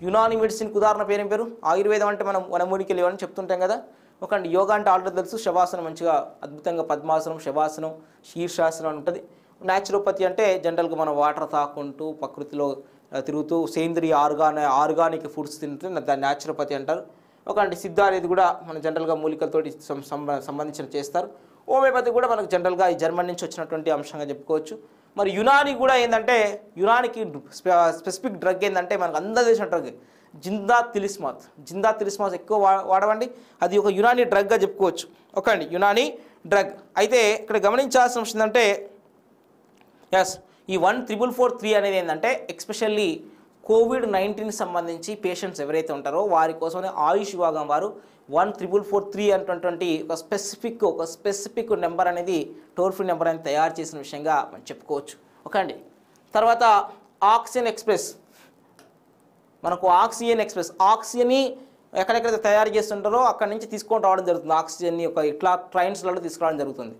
యునాని మెడిసిన్కి ఉదాహరణ పేరేం పేరు ఆయుర్వేదం అంటే మనం వనమూలికలు వెళ్ళేవని చెప్తుంటాం కదా ఒకండి యోగా అంటే ఆల్రెడీ తెలుసు శవాసనం మంచిగా అద్భుతంగా పద్మాసనం శవాసనం శీర్షాసనం ఉంటుంది న్యాచురోపతి అంటే జనరల్గా మనం వాటర్ తాకుంటూ ప్రకృతిలో తిరుగుతూ సేంద్రియ ఆర్గానిక్ ఆర్గానిక్ ఫుడ్స్ తింటే దాన్ని న్యాచురోపతి అంటారు ఒకండి సిద్ధ అనేది కూడా మనం జనరల్గా మూలికలతో సంబంధించిన చేస్తారు హోమియోపతి కూడా మనకు జనరల్గా ఈ జర్మన్ నుంచి వచ్చినటువంటి అంశంగా చెప్పుకోవచ్చు మరి యునాని కూడా ఏంటంటే యునానికి స్పెసిఫిక్ డ్రగ్ ఏంటంటే మనకు అందరూ తెలిసిన డ్రగ్ జిందా తిలిస్మాత్ జిందా తిలిస్మాత్ ఎక్కువ వాడవండి అది ఒక యునాని డ్రగ్గా చెప్పుకోవచ్చు ఓకే అండి యునాని డ్రగ్ అయితే ఇక్కడ గమనించాల్సిన విషయం ఏంటంటే ఎస్ ఈ వన్ త్రిబుల్ ఫోర్ త్రీ అనేది ఏంటంటే ఎక్స్పెషల్లీ కోవిడ్ నైన్టీన్కి సంబంధించి పేషెంట్స్ ఎవరైతే ఉంటారో వారి కోసమే ఆయుష్ విభాగం వారు వన్ త్రిబుల్ ఫోర్ త్రీ అనేటువంటి ఒక స్పెసిఫిక్ ఒక స్పెసిఫిక్ నెంబర్ అనేది టోల్ ఫ్రీ నెంబర్ అనేది తయారు చేసిన విషయంగా మనం చెప్పుకోవచ్చు ఓకే అండి తర్వాత ఆక్సిజన్ ఎక్స్ప్రెస్ మనకు ఆక్సిజన్ ఎక్స్ప్రెస్ ఆక్సిజన్ని ఎక్కడెక్కడైతే తయారు చేస్తుంటారో అక్కడ నుంచి తీసుకొని రావడం జరుగుతుంది ఆక్సిజన్ని ఒక ఇట్లా ట్రైన్స్లలో తీసుకురావడం జరుగుతుంది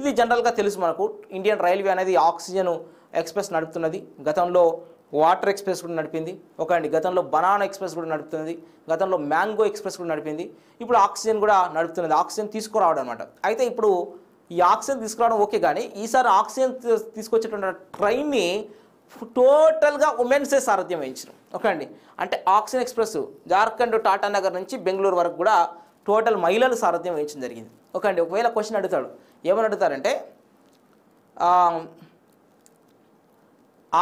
ఇది జనరల్గా తెలుసు మనకు ఇండియన్ రైల్వే అనేది ఆక్సిజన్ ఎక్స్ప్రెస్ నడుపుతున్నది గతంలో వాటర్ ఎక్స్ప్రెస్ కూడా నడిపింది ఒక అండి గతంలో బనానా ఎక్స్ప్రెస్ కూడా నడుపుతుంది గతంలో మ్యాంగో ఎక్స్ప్రెస్ కూడా నడిపింది ఇప్పుడు ఆక్సిజన్ కూడా నడుపుతున్నది ఆక్సిజన్ తీసుకురావడం అనమాట అయితే ఇప్పుడు ఈ ఆక్సిజన్ తీసుకురావడం ఓకే కానీ ఈసారి ఆక్సిజన్ తీసుకొచ్చేటువంటి ట్రైన్ని టోటల్గా ఉమెన్సే సారథ్యం వేయించారు ఓకే అండి అంటే ఆక్సిజన్ ఎక్స్ప్రెస్ జార్ఖండ్ టాటా నగర్ నుంచి బెంగళూరు వరకు కూడా టోటల్ మహిళలు సారథ్యం వేయించడం జరిగింది ఓకే అండి ఒకవేళ క్వశ్చన్ అడుగుతాడు ఏమని అడుగుతారంటే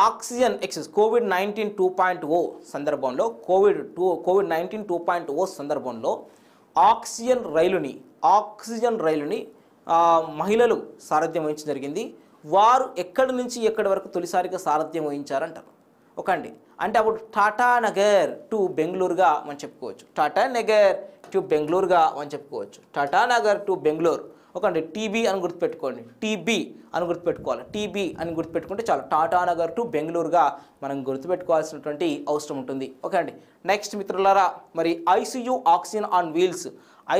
ఆక్సిజన్ ఎక్సెస్ COVID nineteen two point O సందర్భంలో COVID two COVID nineteen two point O సందర్భంలో ఆక్సిజన్ రైలుని ఆక్సిజన్ రైలుని మహిళలు సారథ్యం వహించడం జరిగింది వారు ఎక్కడి నుంచి ఎక్కడి వరకు తొలిసారిగా సారథ్యం వహించారంటారు ఒకండి అంటే అప్పుడు టాటా నగర్ టు బెంగళూరుగా మనం చెప్పుకోవచ్చు టాటా నగర్ టు బెంగళూరుగా మనం చెప్పుకోవచ్చు టాటా నగర్ టు బెంగళూరు ఒకండి టీబీ అని గుర్తుపెట్టుకోండి టీబీ అని గుర్తుపెట్టుకోవాలి టీబీ అని గుర్తుపెట్టుకుంటే చాలా టాటానగర్ టు బెంగళూరుగా మనం గుర్తుపెట్టుకోవాల్సినటువంటి అవసరం ఉంటుంది ఓకే అండి నెక్స్ట్ మిత్రులారా మరి ICU oxygen on wheels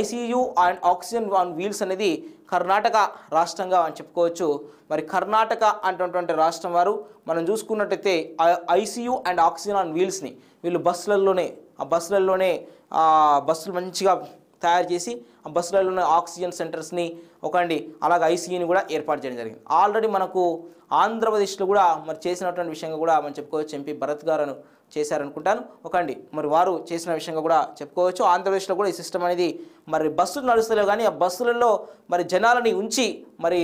ICU and oxygen on wheels అనేది కర్ణాటక రాష్ట్రంగా అని చెప్పుకోవచ్చు మరి కర్ణాటక అంటున్నటువంటి రాష్ట్రం వారు మనం చూసుకున్నట్టయితే ఐసీయూ అండ్ ఆక్సిజన్ ఆన్ వీల్స్ని వీళ్ళు బస్సులలోనే ఆ బస్సులలోనే బస్సులు మంచిగా తయారు చేసి ఆ బస్సులలో ఉన్న ఆక్సిజన్ సెంటర్స్ని ఒకండి అలాగే ఐసీయూని కూడా ఏర్పాటు చేయడం జరిగింది ఆల్రెడీ మనకు ఆంధ్రప్రదేశ్లో కూడా మరి చేసినటువంటి విషయంగా కూడా మనం చెప్పుకోవచ్చు ఎంపీ భరత్ గారు చేశారనుకుంటాను ఒకండి మరి వారు చేసిన విషయంగా కూడా చెప్పుకోవచ్చు ఆంధ్రప్రదేశ్లో కూడా ఈ సిస్టమ్ అనేది మరి బస్సులు నడుస్తలేవు కానీ ఆ బస్సులలో మరి జనాలని ఉంచి మరి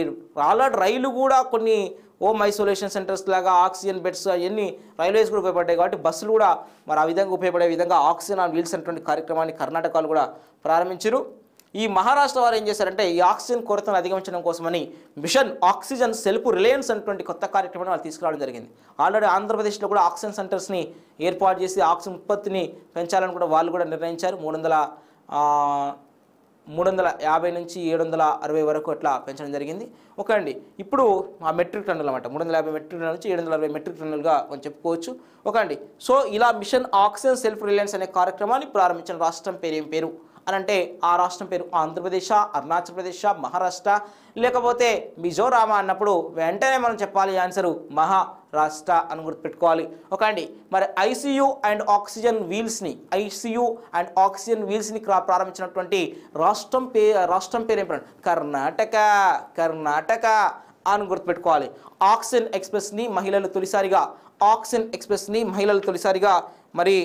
ఆల్రెడీ రైలు కూడా కొన్ని హోమ్ ఐసోలేషన్ సెంటర్స్ లాగా ఆక్సిజన్ బెడ్స్ అవన్నీ రైల్వేస్ కూడా ఉపయోగపడ్డాయి కాబట్టి బస్సులు కూడా మరి ఆ విధంగా ఉపయోగపడే విధంగా ఆక్సిజన్ ఆన్ వీల్స్ అనేటువంటి కార్యక్రమాన్ని కర్ణాటకలు కూడా ప్రారంభించారు ఈ మహారాష్ట్ర వారు ఏం చేశారంటే ఈ ఆక్సిజన్ కొరతను అధిగమించడం కోసమని మిషన్ ఆక్సిజన్ సెల్ఫ్ రిలయన్స్ అటువంటి కొత్త కార్యక్రమాన్ని వాళ్ళు తీసుకురావడం జరిగింది ఆల్రెడీ ఆంధ్రప్రదేశ్లో కూడా ఆక్సిజన్ సెంటర్స్ని ఏర్పాటు చేసి ఆక్సిజన్ ఉత్పత్తిని పెంచాలని కూడా వాళ్ళు కూడా నిర్ణయించారు మూడు వందల మూడు వందల యాభై నుంచి ఏడు వందల అరవై వరకు అట్లా పెంచడం జరిగింది ఓకే అండి ఇప్పుడు ఆ మెట్రిక్ టన్నులు అనమాట మూడు వందల యాభై మెట్రిక్ టన్నుల నుంచి ఏడు వందల అరవై మెట్రిక్ టన్నులుగా మనం చెప్పుకోవచ్చు ఓకే అండి సో ఇలా మిషన్ ఆక్సిజన్ సెల్ఫ్ రిలయన్స్ అనే కార్యక్రమాన్ని ప్రారంభించిన రాష్ట్రం పేరు ఏం పేరు అనంటే ఆ రాష్ట్రం పేరు ఆంధ్రప్రదేశ్ అరుణాచల్ ప్రదేశ్ మహారాష్ట్ర లేకపోతే మిజోరామా అన్నప్పుడు వెంటనే మనం చెప్పాలి ఆన్సరు మహారాష్ట్ర అని గుర్తుపెట్టుకోవాలి ఒక అండి మరి ఐసీయూ అండ్ ఆక్సిజన్ వీల్స్ని ఐసీయూ అండ్ ఆక్సిజన్ వీల్స్ని ప్రారంభించినటువంటి రాష్ట్రం పే రాష్ట్రం పేరు ఏమిటండి కర్ణాటక కర్ణాటక అని గుర్తుపెట్టుకోవాలి ఆక్సిజన్ ఎక్స్ప్రెస్ని మహిళలు తొలిసారిగా ఆక్సిజన్ ఎక్స్ప్రెస్ని మహిళలు తొలిసారిగా మరి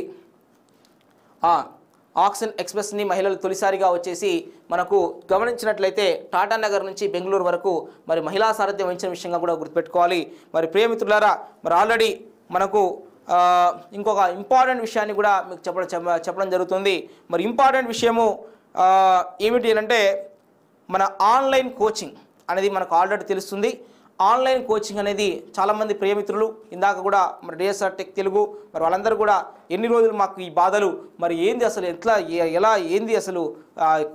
ఆక్సిజన్ ఎక్స్ప్రెస్ని మహిళలు తొలిసారిగా వచ్చేసి మనకు గమనించినట్లయితే టాటా నగర్ నుంచి బెంగళూరు వరకు మరి మహిళా సారథ్యం వహించిన విషయంగా కూడా గుర్తుపెట్టుకోవాలి మరి ప్రియమిత్రులారా మరి ఆల్రెడీ మనకు ఇంకొక ఇంపార్టెంట్ విషయాన్ని కూడా మీకు చెప్పడం చెప్పడం జరుగుతుంది మరి ఇంపార్టెంట్ విషయము ఏమిటి అంటే మన ఆన్లైన్ కోచింగ్ అనేది మనకు ఆల్రెడీ తెలుస్తుంది ఆన్లైన్ కోచింగ్ అనేది చాలామంది ప్రియమిత్రులు ఇందాక కూడా మరి డిఎస్ఆర్ టెక్ తెలుగు మరి వాళ్ళందరూ కూడా ఎన్ని రోజులు మాకు ఈ బాధలు మరి ఏంది అసలు ఎట్లా ఎలా ఏంది అసలు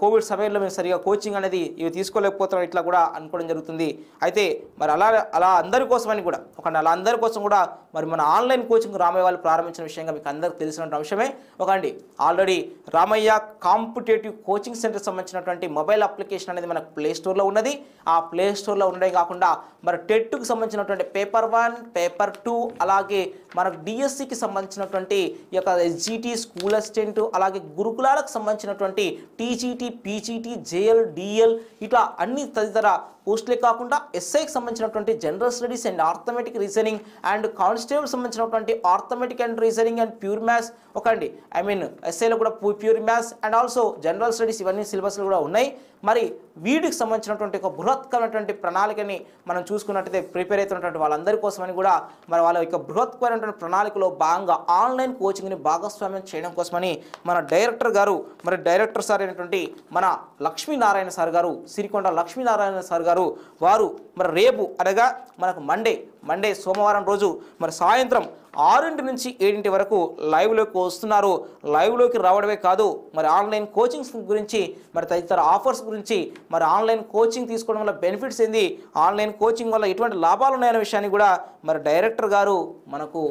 కోవిడ్ సమయంలో మేము సరిగా కోచింగ్ అనేది ఇవి తీసుకోలేకపోతున్నాం ఇట్లా కూడా అనుకోవడం జరుగుతుంది అయితే మరి అలా అలా అందరి కోసమని కూడా ఒక అలా అందరి కోసం కూడా మరి మన ఆన్లైన్ కోచింగ్ రామయ్య వాళ్ళు ప్రారంభించిన విషయంగా మీకు అందరికీ తెలిసినటువంటి అంశమే ఒకండి already Ramaiah competitive coaching centre సంబంధించినటువంటి మొబైల్ అప్లికేషన్ అనేది మనకు ప్లేస్టోర్లో ఉన్నది ఆ ప్లేస్టోర్లో ఉండే కాకుండా మరి టెట్కి సంబంధించినటువంటి పేపర్ వన్ పేపర్ టూ అలాగే మనకు డిఎస్సికి సంబంధించినటువంటి ఈ యొక్క ఎస్జిటి స్కూల్ అసిస్టెంట్ అలాగే గురుకులాలకు సంబంధించినటువంటి టీజీటీ పీజీటీ జేఎల్ డిఎల్ ఇట్లా అన్ని తదితర పోస్టులే కాకుండా ఎస్ఐకి సంబంధించినటువంటి general studies and arithmetic reasoning and constable సంబంధించినటువంటి arithmetic and reasoning and pure maths ఒకండి ఐ మీన్ ఎస్ఐలో కూడా pure maths and also general studies ఇవన్నీ సిలబస్లు కూడా ఉన్నాయి మరి వీడికి సంబంధించినటువంటి ఒక బృహత్కరమైనటువంటి ప్రణాళికని మనం చూసుకున్నట్టయితే ప్రిపేర్ అవుతున్నటువంటి వాళ్ళందరి కోసమని కూడా మరి వాళ్ళ యొక్క బృహత్కరమైనటువంటి ప్రణాళికలో భాగంగా ఆన్లైన్ కోచింగ్ని భాగస్వామ్యం చేయడం కోసమని మన డైరెక్టర్ గారు మరి డైరెక్టర్ సార్ అయినటువంటి మన లక్ష్మీనారాయణ సార్ గారు సిరికొండ లక్ష్మీనారాయణ సార్ గారు వారు మరి రేపు అనగా మనకు మండే మండే సోమవారం రోజు మరి సాయంత్రం ఆరింటి నుంచి ఏడింటి వరకు లైవ్లోకి వస్తున్నారు లైవ్లోకి రావడమే కాదు మరి ఆన్లైన్ కోచింగ్స్ గురించి మరి తదితర ఆఫర్స్ గురించి మరి ఆన్లైన్ కోచింగ్ తీసుకోవడం వల్ల బెనిఫిట్స్ ఏంది ఆన్లైన్ కోచింగ్ వల్ల ఎటువంటి లాభాలు ఉన్నాయనే విషయాన్ని కూడా మరి డైరెక్టర్ గారు మనకు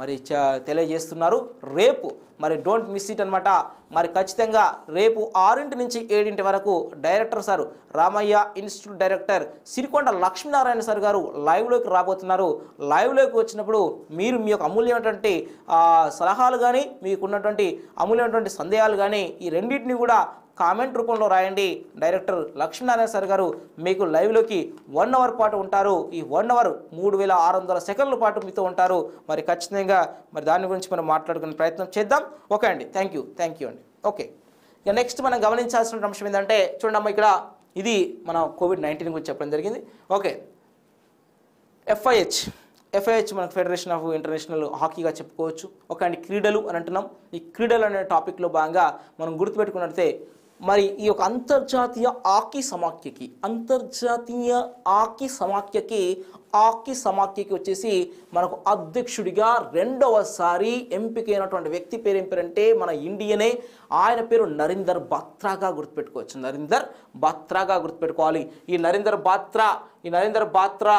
మరి తెలియజేస్తున్నారు రేపు మరి డోంట్ మిస్ ఇట్ అనమాట మరి ఖచ్చితంగా రేపు ఆరింటి నుంచి ఏడింటి వరకు director sir Ramaiah institute director Sirikonda Lakshminarayana sir గారు లైవ్లోకి రాబోతున్నారు లైవ్లోకి వచ్చినప్పుడు మీరు మీ యొక్క అమూల్యమైనటువంటి సలహాలు కానీ మీకున్నటువంటి అమూల్యమైనటువంటి సందేహాలు కానీ ఈ రెండింటిని కూడా కామెంట్ రూపంలో రాయండి డైరెక్టర్ లక్ష్మీనారాయణ సార్ గారు మీకు లైవ్లోకి వన్ అవర్ పాటు ఉంటారు ఈ వన్ అవర్ మూడు వేల ఆరు వందల సెకండ్ల పాటు మీతో ఉంటారు మరి ఖచ్చితంగా మరి దాని గురించి మనం మాట్లాడుకునే ప్రయత్నం చేద్దాం ఓకే అండి థ్యాంక్ యూ థ్యాంక్ యూ అండి ఓకే ఇక నెక్స్ట్ మనం గమనించాల్సిన అంశం ఏంటంటే చూడండి ఇక్కడ ఇది మన కోవిడ్ నైన్టీన్ గురించి చెప్పడం జరిగింది ఓకే ఎఫ్ఐహెచ్ ఎఫ్ఐహెచ్ మన ఫెడరేషన్ ఆఫ్ ఇంటర్నేషనల్ హాకీగా చెప్పుకోవచ్చు ఒక అండి క్రీడలు అని అంటున్నాం ఈ క్రీడలు అనే టాపిక్లో భాగంగా మనం గుర్తుపెట్టుకున్నట్లయితే మరి ఈ యొక్క అంతర్జాతీయ ఆకి సమాఖ్యకి అంతర్జాతీయ ఆకి సమాఖ్యకి ఆకి సమాఖ్యకి వచ్చేసి మనకు అధ్యక్షుడిగా రెండవసారి ఎంపికైనటువంటి వ్యక్తి పేరు ఏంపేరంటే మన ఇండియనే ఆయన పేరు నరేందర్ బాత్రాగా గుర్తుపెట్టుకోవచ్చు నరేందర్ బాత్రాగా గుర్తుపెట్టుకోవాలి ఈ నరేందర్ బాత్రా ఈ నరేందర్ బాత్రా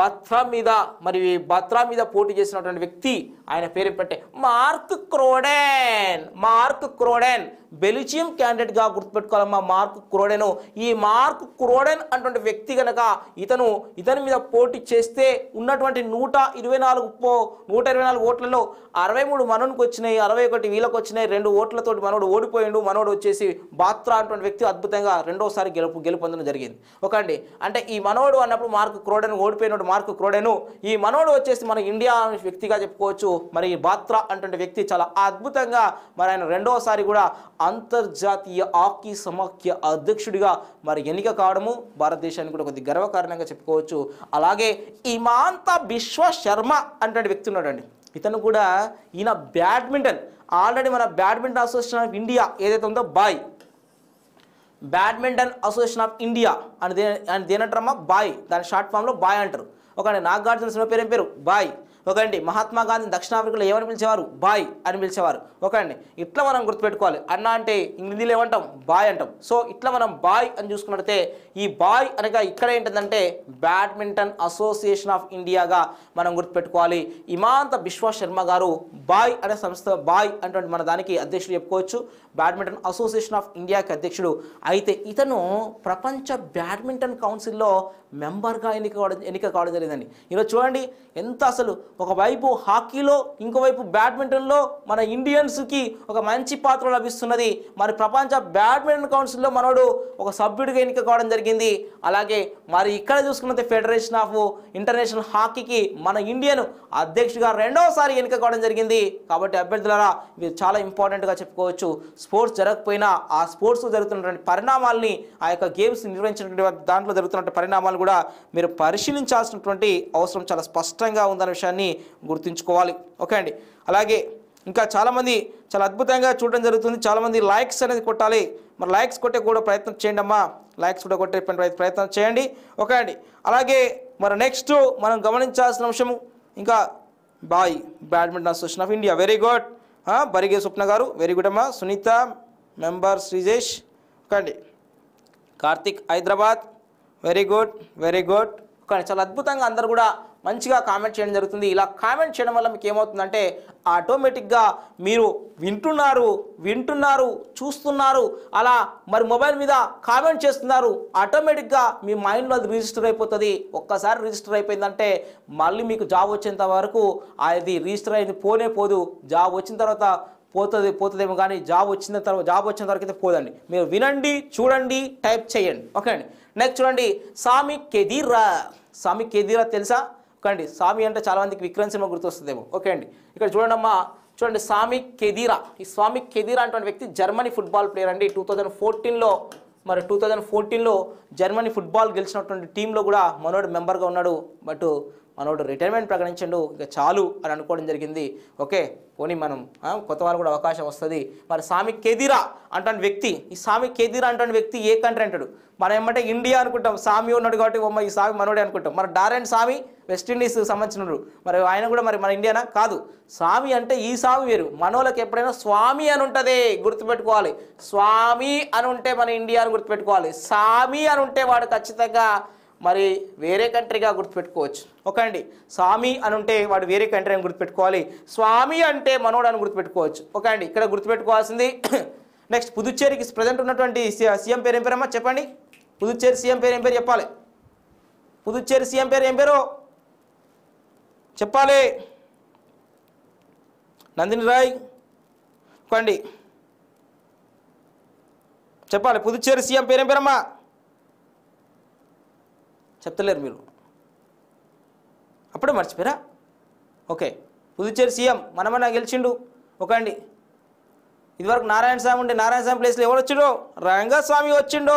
బాత్రా మీద మరి బాత్రా మీద పోటీ చేసినటువంటి వ్యక్తి ఆయన పేరు పెట్టే Mark Croden Mark Croden Belgium క్యాండిడేట్గా గుర్తుపెట్టుకోవాలమ్మా మార్క్ క్రోడెను ఈ మార్క్ క్రోడెన్ అటువంటి వ్యక్తి గనక ఇతను ఇతని మీద పోటీ చేస్తే ఉన్నటువంటి నూట ఇరవై నాలుగు పో నూట ఇరవై నాలుగు ఓట్లలో అరవై మూడు మనోడికి వచ్చినాయి అరవై ఒకటి వీళ్ళకి వచ్చినాయి రెండు ఓట్లతో మనోడు ఓడిపోయిండు మనోడు వచ్చేసి బాత్రా అటువంటి వ్యక్తి అద్భుతంగా రెండోసారి గెలుపు గెలుపొందడం జరిగింది ఒక అండి అంటే ఈ మనోడు అన్నప్పుడు మార్క్ క్రోడెన్ ఓడిపోయినప్పుడు మార్క్ క్రోడెను ఈ మనోడు వచ్చేసి మన ఇండియా వ్యక్తిగా చెప్పుకోవచ్చు మరి బాత్రా అటువంటి వ్యక్తి చాలా అద్భుతంగా మరి ఆయన రెండోసారి కూడా అంతర్జాతీయ హాకీ సమాఖ్య అధ్యక్షుడిగా మరి ఎన్నిక కావడము భారతదేశానికి కూడా కొద్ది గర్వకారణంగా చెప్పుకోవచ్చు అలాగే ఇమాంత బిశ్వ శర్మ అంటే వ్యక్తి ఉన్నాడండి ఇతను కూడా ఈయన బ్యాడ్మింటన్ ఆల్రెడీ మన బ్యాడ్మింటన్ అసోసియేషన్ ఆఫ్ ఇండియా ఏదైతే ఉందో BAI badminton association of India అని దేని అని దేనంటారమ్మా బాయ్ దాని షార్ట్ ఫామ్లో బాయ్ అంటారు ఒక నాగార్జున సినిమా పేరేం పేరు బాయ్ ఓకే మహాత్మా గాంధీ దక్షిణాఫ్రికాలో ఏమని పిలిచేవారు బాయ్ అని పిలిచేవారు ఓకే అండి ఇట్లా మనం గుర్తుపెట్టుకోవాలి అన్న అంటే హిందీలో ఏమంటాం బాయ్ అంటాం సో ఇట్లా మనం బాయ్ అని చూసుకున్నట్టే ఈ బాయ్ అనగా ఇక్కడ ఏంటంటే బ్యాడ్మింటన్ అసోసియేషన్ ఆఫ్ ఇండియాగా మనం గుర్తుపెట్టుకోవాలి ఇమాంత బిశ్వ శర్మ గారు బాయ్ అనే సంస్థ బాయ్ అటువంటి మన దానికి అధ్యక్షుడు చెప్పుకోవచ్చు బ్యాడ్మింటన్ అసోసియేషన్ ఆఫ్ ఇండియాకి అధ్యక్షుడు అయితే ఇతను ప్రపంచ బ్యాడ్మింటన్ కౌన్సిల్లో మెంబర్గా ఎన్నిక ఎన్నిక కావడం జరిగిందండి ఈరోజు చూడండి ఎంత అసలు ఒకవైపు హాకీలో ఇంకోవైపు బ్యాడ్మింటన్లో మన ఇండియన్స్కి ఒక మంచి పాత్ర లభిస్తున్నది మరి ప్రపంచ బ్యాడ్మింటన్ కౌన్సిల్లో మనోడు ఒక సభ్యుడిగా ఎన్నిక కావడం జరిగింది అలాగే మరి ఇక్కడ చూసుకున్నది ఫెడరేషన్ ఆఫ్ ఇంటర్నేషనల్ హాకీకి మన ఇండియన్ అధ్యక్షుడిగా రెండవసారి ఎన్నిక కావడం జరిగింది కాబట్టి అభ్యర్థులారా మీరు చాలా ఇంపార్టెంట్గా చెప్పుకోవచ్చు స్పోర్ట్స్ జరగకపోయినా ఆ స్పోర్ట్స్ జరుగుతున్నటువంటి పరిణామాల్ని ఆ యొక్క గేమ్స్ నిర్వహించినటువంటి దాంట్లో జరుగుతున్న పరిణామాలు కూడా మీరు పరిశీలించాల్సినటువంటి అవసరం చాలా స్పష్టంగా ఉందనే విషయాన్ని గుర్తుంచుకోవాలి ఓకే అండి అలాగే ఇంకా చాలామంది చాలా అద్భుతంగా చూడడం జరుగుతుంది చాలామంది లైక్స్ అనేది కొట్టాలి మరి లైక్స్ కొట్టే కూడా ప్రయత్నం చేయండి అమ్మా లైక్స్ కూడా కొట్టే ప్రయత్నం చేయండి ఓకే అండి అలాగే మరి నెక్స్ట్ మనం గమనించాల్సిన అంశం ఇంకా BAI badminton association of India very good Barige Swapna గారు వెరీ గుడ్ అమ్మా సునీత మెంబర్ శ్రీజేష్ ఓకే అండి Karthik Hyderabad very good very good కానీ చాలా అద్భుతంగా అందరు కూడా మంచిగా కామెంట్ చేయడం జరుగుతుంది ఇలా కామెంట్ చేయడం వల్ల మీకు ఏమవుతుందంటే ఆటోమేటిక్గా మీరు వింటున్నారు వింటున్నారు చూస్తున్నారు అలా మరి మొబైల్ మీద కామెంట్ చేస్తున్నారు ఆటోమేటిక్గా మీ మైండ్లో అది రిజిస్టర్ అయిపోతుంది ఒక్కసారి రిజిస్టర్ అయిపోయిందంటే మళ్ళీ మీకు జాబ్ వచ్చేంత వరకు అది రిజిస్టర్ అయింది పోనే పోదు జాబ్ వచ్చిన తర్వాత పోతుంది పోతుందేమో కానీ జాబ్ వచ్చిన తర్వాత జాబ్ వచ్చిన తర్వాత అయితే పోదండి మీరు వినండి చూడండి టైప్ చేయండి ఓకే అండి నెక్స్ట్ చూడండి సామి కెదీరా సామి కెదీరా తెలుసా ఓకే అండి సామి అంటే చాలామందికి విక్రమ్ సినిమా గుర్తొస్తుందేమో ఓకే అండి ఇక్కడ చూడండి అమ్మా చూడండి సామి కెదీరా ఈ స్వామి కెదీరా అటువంటి వ్యక్తి జర్మనీ ఫుట్బాల్ ప్లేయర్ అండి టూ థౌజండ్ ఫోర్టీన్లో మరి టూ థౌజండ్ ఫోర్టీన్లో జర్మనీ ఫుట్బాల్ గెలిచినటువంటి టీంలో కూడా మనోడు మెంబర్గా ఉన్నాడు బట్ మనోడు రిటైర్మెంట్ ప్రకటించండు ఇక చాలు అని అనుకోవడం జరిగింది ఓకే పోనీ మనం కొత్త వాళ్ళు కూడా అవకాశం వస్తుంది మరి స్వామి కెదిరా అంటాను వ్యక్తి ఈ స్వామి కెదిరా అంటాను వ్యక్తి ఏ కంట్రీ అంటాడు మనం ఏమంటే ఇండియా అనుకుంటాం స్వామి ఉన్నాడు కాబట్టి బొమ్మ ఈ స్వామి మనోడే అనుకుంటాం మరి డారెన్ స్వామి వెస్టిండీస్ సంబంధించినడు మరి ఆయన కూడా మరి మన ఇండియానా కాదు స్వామి అంటే ఈ స్వామి వేరు మనోళ్ళకి ఎప్పుడైనా స్వామి అని ఉంటుంది గుర్తుపెట్టుకోవాలి స్వామి అని ఉంటే మన ఇండియా అని గుర్తుపెట్టుకోవాలి స్వామి అని ఉంటే వాడు ఖచ్చితంగా మరి వేరే కంట్రీగా గుర్తుపెట్టుకోవచ్చు ఓకే అండి స్వామి అని ఉంటే వాడు వేరే కంట్రీ అని గుర్తుపెట్టుకోవాలి స్వామి అంటే మనోడు అని గుర్తుపెట్టుకోవచ్చు ఓకే అండి ఇక్కడ గుర్తుపెట్టుకోవాల్సింది నెక్స్ట్ పుదుచ్చేరికి ప్రజెంట్ ఉన్నటువంటి సీఎం పేరు ఏం పేరమ్మా చెప్పండి పుదుచ్చేరి సీఎం పేరు ఏం పేరు చెప్పాలి పుదుచ్చేరి సీఎం పేరు ఏం పేరు చెప్పాలి నందిని రాయ్ ఒకండి చెప్పాలి పుదుచ్చేరి సీఎం పేరేం పేరమ్మా చెప్తలేరు మీరు అప్పుడే మర్చిపోయారా ఓకే పుదుచ్చేరి సీఎం మనమన్నా గెలిచిండు ఒక అండి ఇదివరకు నారాయణ స్వామి ఉండే నారాయణ స్వామి ప్లేస్లో ఎవరు వచ్చిండో రంగస్వామి వచ్చిండో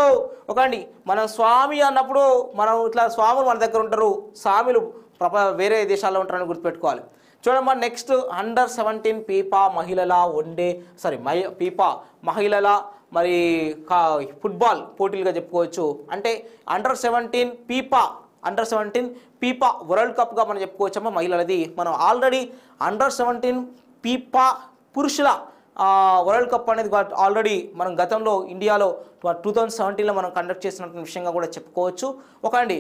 ఒక అండి మనం స్వామి అన్నప్పుడు మనం ఇట్లా స్వాములు మన దగ్గర ఉంటారు స్వాములు ప్రప వేరే దేశాల్లో ఉంటారని గుర్తుపెట్టుకోవాలి చూడమ్మా నెక్స్ట్ అండర్ సెవెంటీన్ పీపా మహిళల వన్డే సారీ మై పీపా మహిళల మరి ఫుట్బాల్ పోటీలుగా చెప్పుకోవచ్చు అంటే under seventeen FIFA under seventeen FIFA world కప్గా మనం చెప్పుకోవచ్చమ్మా మహిళలది మనం ఆల్రెడీ అండర్ సెవెంటీన్ పీపా పురుషుల వరల్డ్ కప్ అనేది ఆల్రెడీ మనం గతంలో ఇండియాలో టూ థౌజండ్ సెవెంటీన్లో మనం కండక్ట్ చేసినటువంటి విషయంగా కూడా చెప్పుకోవచ్చు ఒక అండి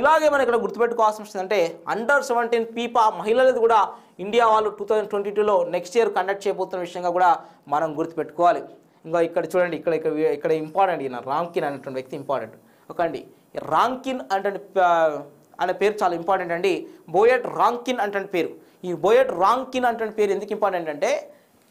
ఇలాగే మనం ఇక్కడ గుర్తుపెట్టుకోవాల్సిన వస్తుంది అంటే అండర్ సెవెంటీన్ పీపా మహిళలది కూడా ఇండియా వాళ్ళు టూ థౌజండ్ ట్వంటీ టూలో నెక్స్ట్ ఇయర్ కండక్ట్ చేయబోతున్న విషయంగా కూడా మనం గుర్తుపెట్టుకోవాలి ఇంకా ఇక్కడ చూడండి ఇక్కడ ఇక్కడ ఇక్కడ ఇంపార్టెంట్ ఈయన రాంకిన్ అనేటువంటి వ్యక్తి ఇంపార్టెంట్ అండి రాంకిన్ అంటే అనే పేరు చాలా ఇంపార్టెంట్ అండి బోయట్ రాంకిన్ అంటే పేరు ఈ బోయట్ రాంకిన్ అంటే పేరు ఎందుకు ఇంపార్టెంట్ అంటే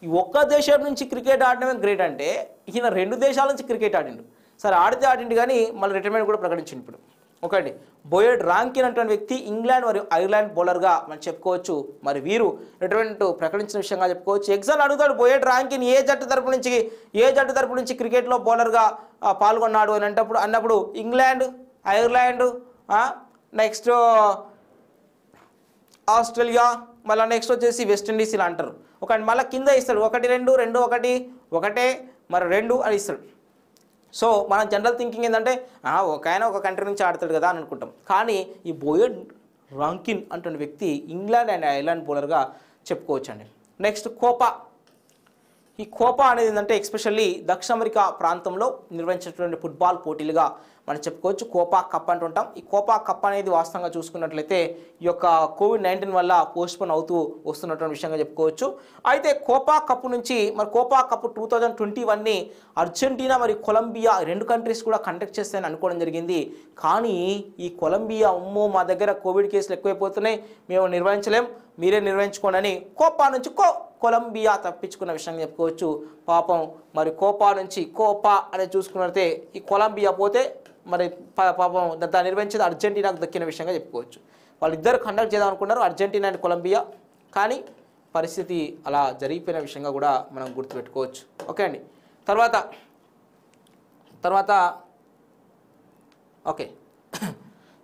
ఈ ఒక్క దేశం నుంచి క్రికెట్ ఆడడమే గ్రేట్ అంటే ఈయన రెండు దేశాల నుంచి క్రికెట్ ఆడిండు సరే ఆడితే ఆడిండు కానీ మళ్ళీ రిటైర్మెంట్ కూడా ప్రకటించింది ఇప్పుడు ఒకటి బోయడ్ రాంకిన్ అటువంటి వ్యక్తి ఇంగ్లాండ్ మరియు ఐర్లాండ్ బౌలర్గా మనం చెప్పుకోవచ్చు మరి వీరు రిటైర్మెంట్ ప్రకటించిన విషయంగా చెప్పుకోవచ్చు ఎగ్జామ్ అడుగుతాడు బోయడ్ రాంకిన్ ఏ జట్టు తరపు నుంచి ఏ జట్టు తరపు నుంచి క్రికెట్లో బౌలర్గా పాల్గొన్నాడు అని అంటప్పుడు అన్నప్పుడు ఇంగ్లాండ్ ఐర్లాండ్ నెక్స్ట్ ఆస్ట్రేలియా మళ్ళీ నెక్స్ట్ వచ్చేసి వెస్టిండీస్ ఇలా అంటారు ఒక మళ్ళీ కింద ఇస్తాడు ఒకటి రెండు రెండు ఒకటి ఒకటే మరి రెండు అని ఇస్తాడు సో మనం జనరల్ థింకింగ్ ఏంటంటే ఒక ఆయన ఒక కంట్రీ నుంచి ఆడతాడు కదా అని అనుకుంటాం కానీ ఈ బోయడ్ రాంకిన్ అంటున్న వ్యక్తి ఇంగ్లాండ్ అండ్ ఐర్లాండ్ బౌలర్గా చెప్పుకోవచ్చండి నెక్స్ట్ కోపా ఈ కోపా అనేది ఏంటంటే ఎక్స్పెషల్లీ దక్షిణ అమెరికా ప్రాంతంలో నిర్వహించినటువంటి ఫుట్బాల్ పోటీలుగా మనం చెప్పుకోవచ్చు కోపా కప్ అంటుంటాం ఈ కోపా కప్ అనేది వాస్తవంగా చూసుకున్నట్లయితే ఈ యొక్క కోవిడ్ నైన్టీన్ వల్ల పోస్ట్పోన్ అవుతూ వస్తున్నటువంటి విషయంగా చెప్పుకోవచ్చు అయితే కోపా కప్ నుంచి మరి Copa cup two thousand twenty వన్ని అర్జెంటీనా మరి కొలంబియా రెండు కంట్రీస్ కూడా కండక్ట్ చేస్తాయని అనుకోవడం జరిగింది కానీ ఈ కొలంబియా ఉమ్మో మా దగ్గర కోవిడ్ కేసులు ఎక్కువైపోతున్నాయి మేము నిర్వహించలేం మీరే నిర్వహించుకోండి అని కోపా నుంచి కో కొలంబియా తప్పించుకున్న విషయం చెప్పుకోవచ్చు పాపం మరి కోపా నుంచి కోపా అనేది చూసుకున్నట్టే ఈ కొలంబియా పోతే మరి పాపం దాన్ని నిర్వహించేది అర్జెంటీనాకు దక్కిన విషయంగా చెప్పుకోవచ్చు వాళ్ళిద్దరు కండక్ట్ చేద్దాం అనుకున్నారు అర్జెంటీనా అండ్ కొలంబియా కానీ పరిస్థితి అలా జరిగిపోయిన విషయంగా కూడా మనం గుర్తుపెట్టుకోవచ్చు ఓకే అండి తర్వాత తర్వాత ఓకే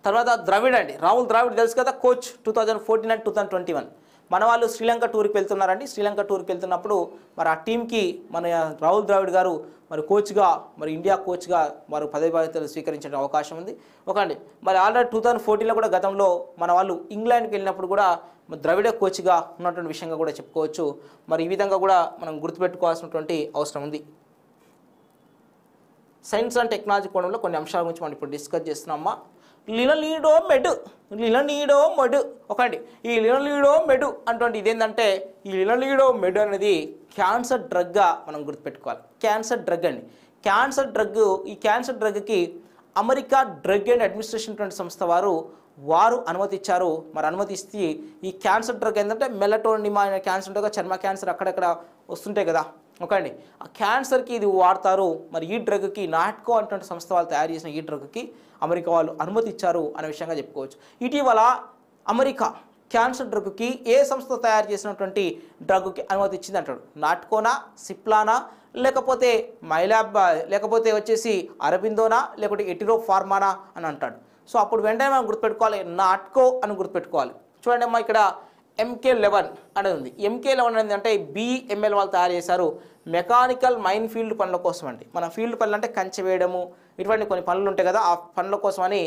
తర్వాత ద్రవిడ్ అండి రాహుల్ ద్రావిడ్ తెలుసు కదా coach two thousand fourteen and two thousand twenty one మన వాళ్ళు శ్రీలంక టూర్కి వెళ్తున్నారండి శ్రీలంక టూర్కి వెళ్తున్నప్పుడు మరి ఆ టీంకి మన రాహుల్ ద్రావిడ్ గారు మరి కోచ్గా మరి ఇండియా కోచ్గా మరి పదవి బాధ్యతలు స్వీకరించడం అవకాశం ఉంది ఒకండి మరి ఆల్రెడీ టూ థౌజండ్ ఫోర్టీన్లో కూడా గతంలో మన వాళ్ళు ఇంగ్లాండ్కి వెళ్ళినప్పుడు కూడా ద్రవిడ కోచ్గా ఉన్నటువంటి విషయంగా కూడా చెప్పుకోవచ్చు మరి ఈ విధంగా కూడా మనం గుర్తుపెట్టుకోవాల్సినటువంటి అవసరం ఉంది సైన్స్ అండ్ టెక్నాలజీ కోణంలో కొన్ని అంశాల గురించి మనం ఇప్పుడు డిస్కస్ చేస్తున్నామా లినలీడో మెడు లినలీడో మెడు ఒకటి ఈ లినలీడో మెడు అటువంటి ఇదేంటంటే ఈ లినలీడో మెడు అనేది క్యాన్సర్ డ్రగ్గా మనం గుర్తుపెట్టుకోవాలి క్యాన్సర్ డ్రగ్ అండి క్యాన్సర్ డ్రగ్ ఈ క్యాన్సర్ డ్రగ్కి అమెరికా డ్రగ్ అండ్ అడ్మినిస్ట్రేషన్ సంస్థ వారు వారు అనుమతిచ్చారు మరి అనుమతిస్తే ఈ క్యాన్సర్ డ్రగ్ ఏంటంటే మెలటోనిమా అనే క్యాన్సర్ డ్రగ్ చర్మ క్యాన్సర్ అక్కడక్కడ వస్తుంటాయి కదా ఓకే అండి ఆ క్యాన్సర్కి ఇది వాడతారు మరి ఈ డ్రగ్కి నాట్కో అటువంటి సంస్థ వాళ్ళు తయారు చేసిన ఈ డ్రగ్కి అమెరికా వాళ్ళు అనుమతి ఇచ్చారు అనే విషయంగా చెప్పుకోవచ్చు ఇటీవల అమెరికా క్యాన్సర్ డ్రగ్కి ఏ సంస్థ తయారు చేసినటువంటి డ్రగ్కి అనుమతి ఇచ్చింది అంటాడు నాట్కోనా సిప్లానా లేకపోతే మైలాబ్ లేకపోతే వచ్చేసి అరబిందోనా లేకపోతే ఎటిరో ఫార్మానా అని అంటాడు సో అప్పుడు వెంటనే మనం గుర్తుపెట్టుకోవాలి నాట్కో అని గుర్తుపెట్టుకోవాలి చూడండి అమ్మా ఇక్కడ ఎంకే లెవెన్ అనేది ఉంది ఎంకే లెవెన్ అనేది అంటే బిఎంఎల్ వాళ్ళు తయారు చేశారు మెకానికల్ మైన్ ఫీల్డ్ పనుల కోసం అండి మన ఫీల్డ్ పనులు అంటే కంచె వేయడము ఇటువంటి కొన్ని పనులు ఉంటాయి కదా ఆ పనుల కోసమని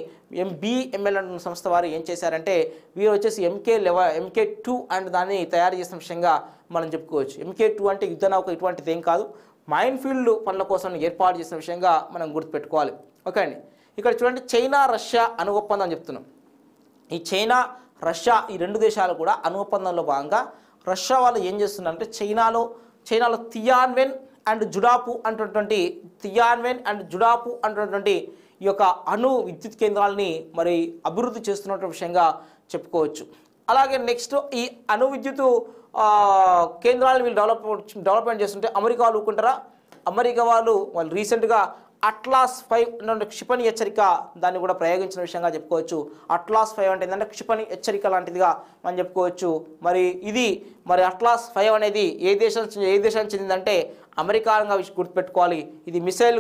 ఎం బిఎంఎల్ అనే సంస్థ వారు ఏం చేశారంటే వీరు వచ్చేసి MK eleven MK two and దాన్ని తయారు చేసిన విషయంగా మనం చెప్పుకోవచ్చు ఎంకే టూ అంటే యుద్ధ నౌక ఇటువంటిది ఏం కాదు మైన్ ఫీల్డ్ పనుల కోసం ఏర్పాటు చేసిన విషయంగా మనం గుర్తుపెట్టుకోవాలి ఓకే అండి ఇక్కడ చూడండి చైనా రష్యా ఒప్పందం అని చెప్తున్నాం ఈ చైనా రష్యా ఈ రెండు దేశాలు కూడా అణు ఒప్పందంలో భాగంగా రష్యా వాళ్ళు ఏం చేస్తున్నారంటే చైనాలో చైనాలో థియాన్వెన్ అండ్ జుడాపు అంటున్నటువంటి థియాన్వెన్ అండ్ జుడాపు అంటున్నటువంటి ఈ యొక్క అణు విద్యుత్ కేంద్రాలని మరి అభివృద్ధి చేస్తున్నటువంటి విషయంగా చెప్పుకోవచ్చు అలాగే నెక్స్ట్ ఈ అణు విద్యుత్ కేంద్రాలను వీళ్ళు డెవలప్ డెవలప్మెంట్ చేస్తుంటే అమెరికా వాళ్ళు అమెరికా వాళ్ళు వాళ్ళు రీసెంట్గా అట్లాస్ ఫైవ్ నుండి క్షిపణి హెచ్చరిక దాన్ని కూడా ప్రయోగించిన విషయంగా చెప్పుకోవచ్చు అట్లాస్ ఫైవ్ అంటే ఏంటంటే క్షిపణి హెచ్చరిక లాంటిదిగా మనం చెప్పుకోవచ్చు మరి ఇది మరి అట్లాస్ ఫైవ్ అనేది ఏ దేశం ఏ దేశానికి చెందిందంటే అమెరికాగా గుర్తుపెట్టుకోవాలి ఇది మిసైల్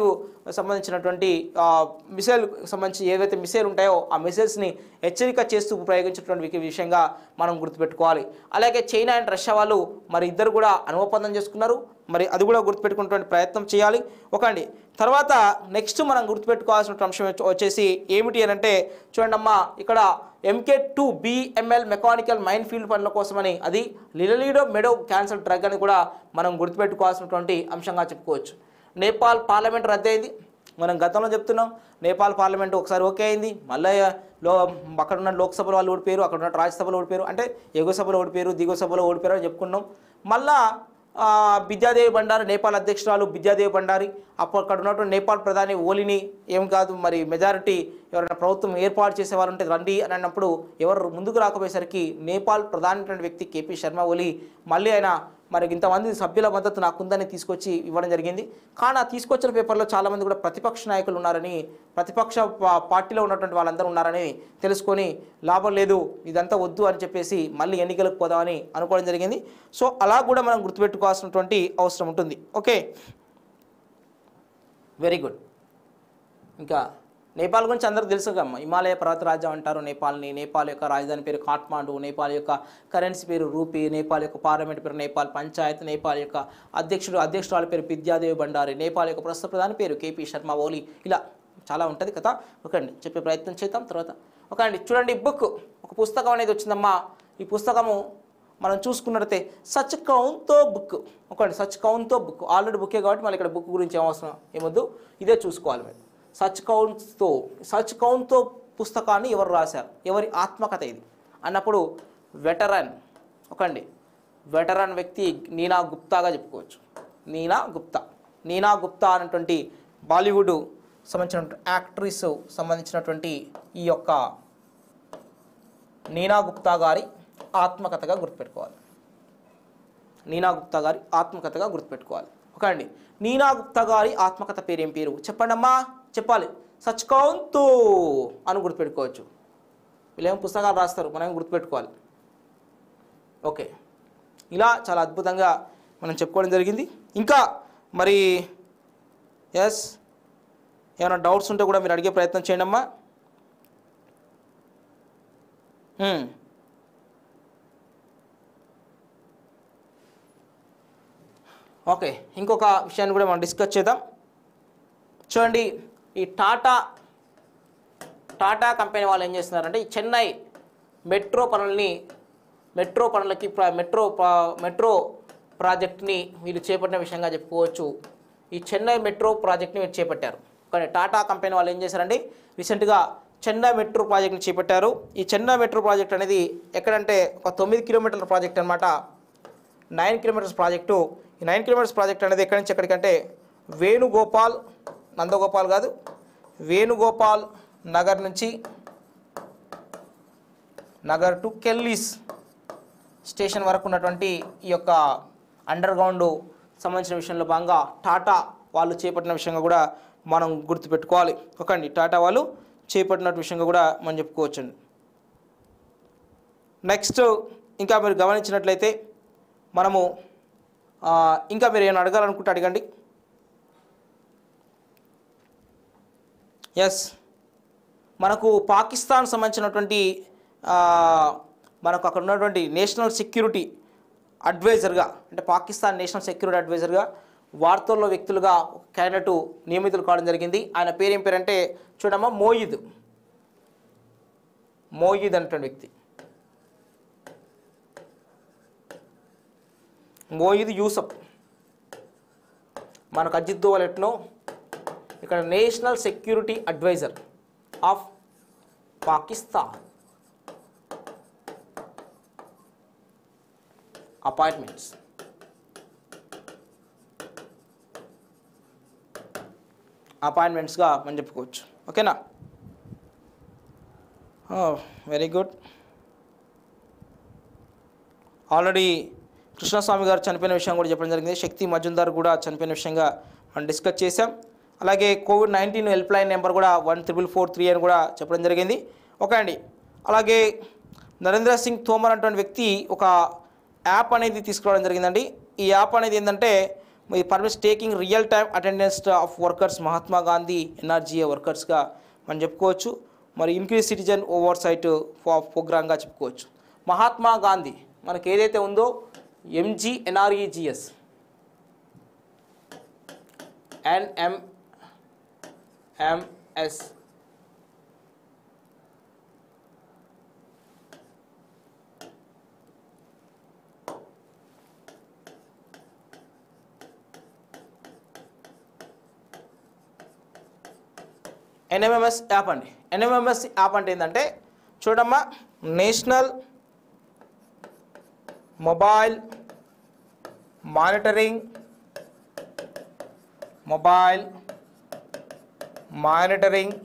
సంబంధించినటువంటి మిసైల్ సంబంధించి ఏవైతే మిసైల్ ఉంటాయో ఆ మిసైల్స్ని హెచ్చరిక చేస్తూ ప్రయోగించినటువంటి విషయంగా మనం గుర్తుపెట్టుకోవాలి అలాగే చైనా అండ్ రష్యా వాళ్ళు మరి ఇద్దరు కూడా అనుపందం చేసుకున్నారు మరి అది కూడా గుర్తుపెట్టుకునేటువంటి ప్రయత్నం చేయాలి ఒకండి తర్వాత నెక్స్ట్ మనం గుర్తుపెట్టుకోవాల్సిన అంశం వచ్చేసి ఏమిటి అని అంటే చూడండి అమ్మా ఇక్కడ MK two BML mechanical mine field పనుల కోసమని అది లిలలీడో మెడో క్యాన్సర్ డ్రగ్ అని కూడా మనం గుర్తుపెట్టుకోవాల్సినటువంటి అంశంగా చెప్పుకోవచ్చు నేపాల్ పార్లమెంట్ రద్దయింది మనం గతంలో చెప్తున్నాం నేపాల్ పార్లమెంట్ ఒకసారి ఓకే అయింది మళ్ళీ లో అక్కడ ఉన్న లోక్సభలో వాళ్ళు ఓడిపోయారు అక్కడ ఉన్న రాజ్యసభలో ఓడిపోయారు అంటే ఎగువ సభలో ఓడిపోయారు దిగువ సభలో ఓడిపోయారు అని చెప్పుకున్నాం మళ్ళా విద్యాదేవి బండారి నేపాల్ అధ్యక్షురాలు విద్యాదేవి బండారి అప్పుడు అక్కడ ఉన్నటువంటి నేపాల్ ప్రధాని ఓలిని ఏం కాదు మరి మెజారిటీ ఎవరైనా ప్రభుత్వం ఏర్పాటు చేసేవారు ఉంటే రండి అని అన్నప్పుడు ఎవరు ముందుకు రాకపోయేసరికి నేపాల్ ప్రధానటువంటి వ్యక్తి కేపీ శర్మ ఓలి మళ్ళీ ఆయన మరి ఇంతమంది సభ్యుల మద్దతు నాకుందని తీసుకొచ్చి ఇవ్వడం జరిగింది కానీ ఆ తీసుకొచ్చిన పేపర్లో చాలామంది కూడా ప్రతిపక్ష నాయకులు ఉన్నారని ప్రతిపక్ష పార్టీలో ఉన్నటువంటి వాళ్ళందరూ ఉన్నారని తెలుసుకొని లాభం లేదు ఇదంతా వద్దు అని చెప్పేసి మళ్ళీ ఎన్నికలకు పోదామని అనుకోవడం జరిగింది సో అలా కూడా మనం గుర్తుపెట్టుకోవాల్సినటువంటి అవసరం ఉంటుంది ఓకే వెరీ గుడ్ ఇంకా నేపాల్ గురించి అందరికీ తెలుసు హిమాలయ పర్వత రాజ్యం అంటారు నేపాల్ని నేపాల్ యొక్క రాజధాని పేరు కాట్మాండు నేపాల్ యొక్క కరెన్సీ పేరు రూపీ నేపాల్ యొక్క పార్లమెంట్ పేరు నేపాల్ పంచాయత్ నేపాల్ యొక్క అధ్యక్షుడు అధ్యక్షురాల పేరు విద్యాదేవి బండారి నేపాల్ యొక్క ప్రస్తుత ప్రధాని పేరు కేపీ శర్మ ఓలీ ఇలా చాలా ఉంటుంది కదా ఓకే అండి చెప్పే ప్రయత్నం చేద్దాం తర్వాత ఒక అండి చూడండి బుక్ ఒక పుస్తకం అనేది వచ్చిందమ్మా ఈ పుస్తకము మనం చూసుకున్నట్టయితే సచ్ కౌన్తో బుక్ ఓకే సచ్ కౌన్తో బుక్ ఆల్రెడీ బుక్ కాబట్టి మళ్ళీ ఇక్కడ బుక్ గురించి ఏమవసరం ఏమొద్దు ఇదే చూసుకోవాలి మీరు సచ్ కౌంట్తో సచ్ కౌంట్తో పుస్తకాన్ని ఎవరు రాశారు ఎవరి ఆత్మకథ ఇది అన్నప్పుడు వెటరన్ ఒకండి వెటరన్ వ్యక్తి నీనా గుప్తాగా చెప్పుకోవచ్చు నీనా గుప్తా నీనా గుప్తా అనేటువంటి బాలీవుడ్ సంబంధించిన యాక్ట్రీస్ సంబంధించినటువంటి ఈ యొక్క నీనా గుప్తా గారి ఆత్మకథగా గుర్తుపెట్టుకోవాలి నీనా గుప్తా గారి ఆత్మకథగా గుర్తుపెట్టుకోవాలి ఓకే అండి నీనా గుప్తా గారి ఆత్మకథ పేరు ఏం పేరు చెప్పండమ్మా చెప్పాలి సచ్ కౌంతు అని గుర్తుపెట్టుకోవచ్చు వీళ్ళేం పుస్తకాలు రాస్తారు మనం గుర్తుపెట్టుకోవాలి ఓకే ఇలా చాలా అద్భుతంగా మనం చెప్పుకోవడం జరిగింది ఇంకా మరి ఎస్ ఏమైనా డౌట్స్ ఉంటే కూడా మీరు అడిగే ప్రయత్నం చేయండి అమ్మా hmm. ఓకే ఇంకొక విషయాన్ని కూడా మనం డిస్కస్ చేద్దాం చూడండి ఈ టాటా టాటా కంపెనీ వాళ్ళు ఏం చేస్తున్నారంటే ఈ చెన్నై మెట్రో పనుల్ని మెట్రో పనులకి మెట్రో మెట్రో ప్రాజెక్ట్ని వీళ్ళు చేపట్టిన విషయంగా చెప్పుకోవచ్చు ఈ చెన్నై మెట్రో ప్రాజెక్ట్ని వీళ్ళు చేపట్టారు కానీ టాటా కంపెనీ వాళ్ళు ఏం చేశారండి రీసెంట్గా చెన్నై మెట్రో ప్రాజెక్ట్ని చేపట్టారు ఈ చెన్నై మెట్రో ప్రాజెక్ట్ అనేది ఎక్కడంటే ఒక తొమ్మిది కిలోమీటర్ల ప్రాజెక్ట్ అనమాట నైన్ కిలోమీటర్స్ ప్రాజెక్టు ఈ నైన్ కిలోమీటర్స్ ప్రాజెక్ట్ అనేది ఎక్కడి నుంచి ఎక్కడికంటే వేణుగోపాల్ నందగోపాల్ కాదు వేణుగోపాల్ నగర్ నుంచి నగర్ టు కెల్లీస్ స్టేషన్ వరకు ఉన్నటువంటి ఈ యొక్క అండర్ గ్రౌండ్ సంబంధించిన విషయంలో భాగంగా టాటా వాళ్ళు చేపట్టిన విషయంగా కూడా మనం గుర్తుపెట్టుకోవాలి ఓకే అండి టాటా వాళ్ళు చేపట్టిన విషయంగా కూడా మనం చెప్పుకోవచ్చండి నెక్స్ట్ ఇంకా మీరు గమనించినట్లయితే మనము ఇంకా మీరు ఏమైనా అడగాలనుకుంటే అడగండి ఎస్ మనకు పాకిస్తాన్ సంబంధించినటువంటి మనకు అక్కడ ఉన్నటువంటి నేషనల్ సెక్యూరిటీ అడ్వైజర్గా అంటే పాకిస్తాన్ నేషనల్ సెక్యూరిటీ అడ్వైజర్గా వార్తల్లో వ్యక్తులుగా క్యాండిడేట్ నియమితులు కావడం జరిగింది ఆయన పేరేం పేరంటే చూడమ్మా మోయిద్ మోయిద్ అనేటువంటి వ్యక్తి మోయిద్ యూసఫ్ మనకు అజిత్ దోవల్ ఎట్నో ఇక్కడ national security adviser of Pakistan appointments అపాయింట్మెంట్స్గా మనం చెప్పుకోవచ్చు ఓకేనా very oh, good already Krishnaswamy గారు చనిపోయిన విషయం కూడా చెప్పడం జరిగింది శక్తి మజుందార్ కూడా చనిపోయిన విషయంగా మనం డిస్కస్ చేశాం అలాగే Covid nineteen help line number కూడా వన్ త్రిబుల్ ఫోర్ త్రీ అని కూడా చెప్పడం జరిగింది ఓకే అండి అలాగే నరేంద్ర సింగ్ తోమర్ అటువంటి వ్యక్తి ఒక యాప్ అనేది తీసుకురావడం జరిగిందండి ఈ యాప్ అనేది ఏంటంటే మీ పర్మిస్ taking real time attendance of workers Mahatma Gandhi NRGA వర్కర్స్గా మనం చెప్పుకోవచ్చు మరి ఇంక్రీజ్ సిటిజన్ ఓవర్ సైట్ ప్రోగ్రామ్గా చెప్పుకోవచ్చు మహాత్మా గాంధీ మనకి ఏదైతే ఉందో MGNREGS NM MS NMMS app అండి ఎన్ఎంఎంఎస్ యాప్ అంటే ఏంటంటే చూడమ్మా national mobile monitoring mobile monitoring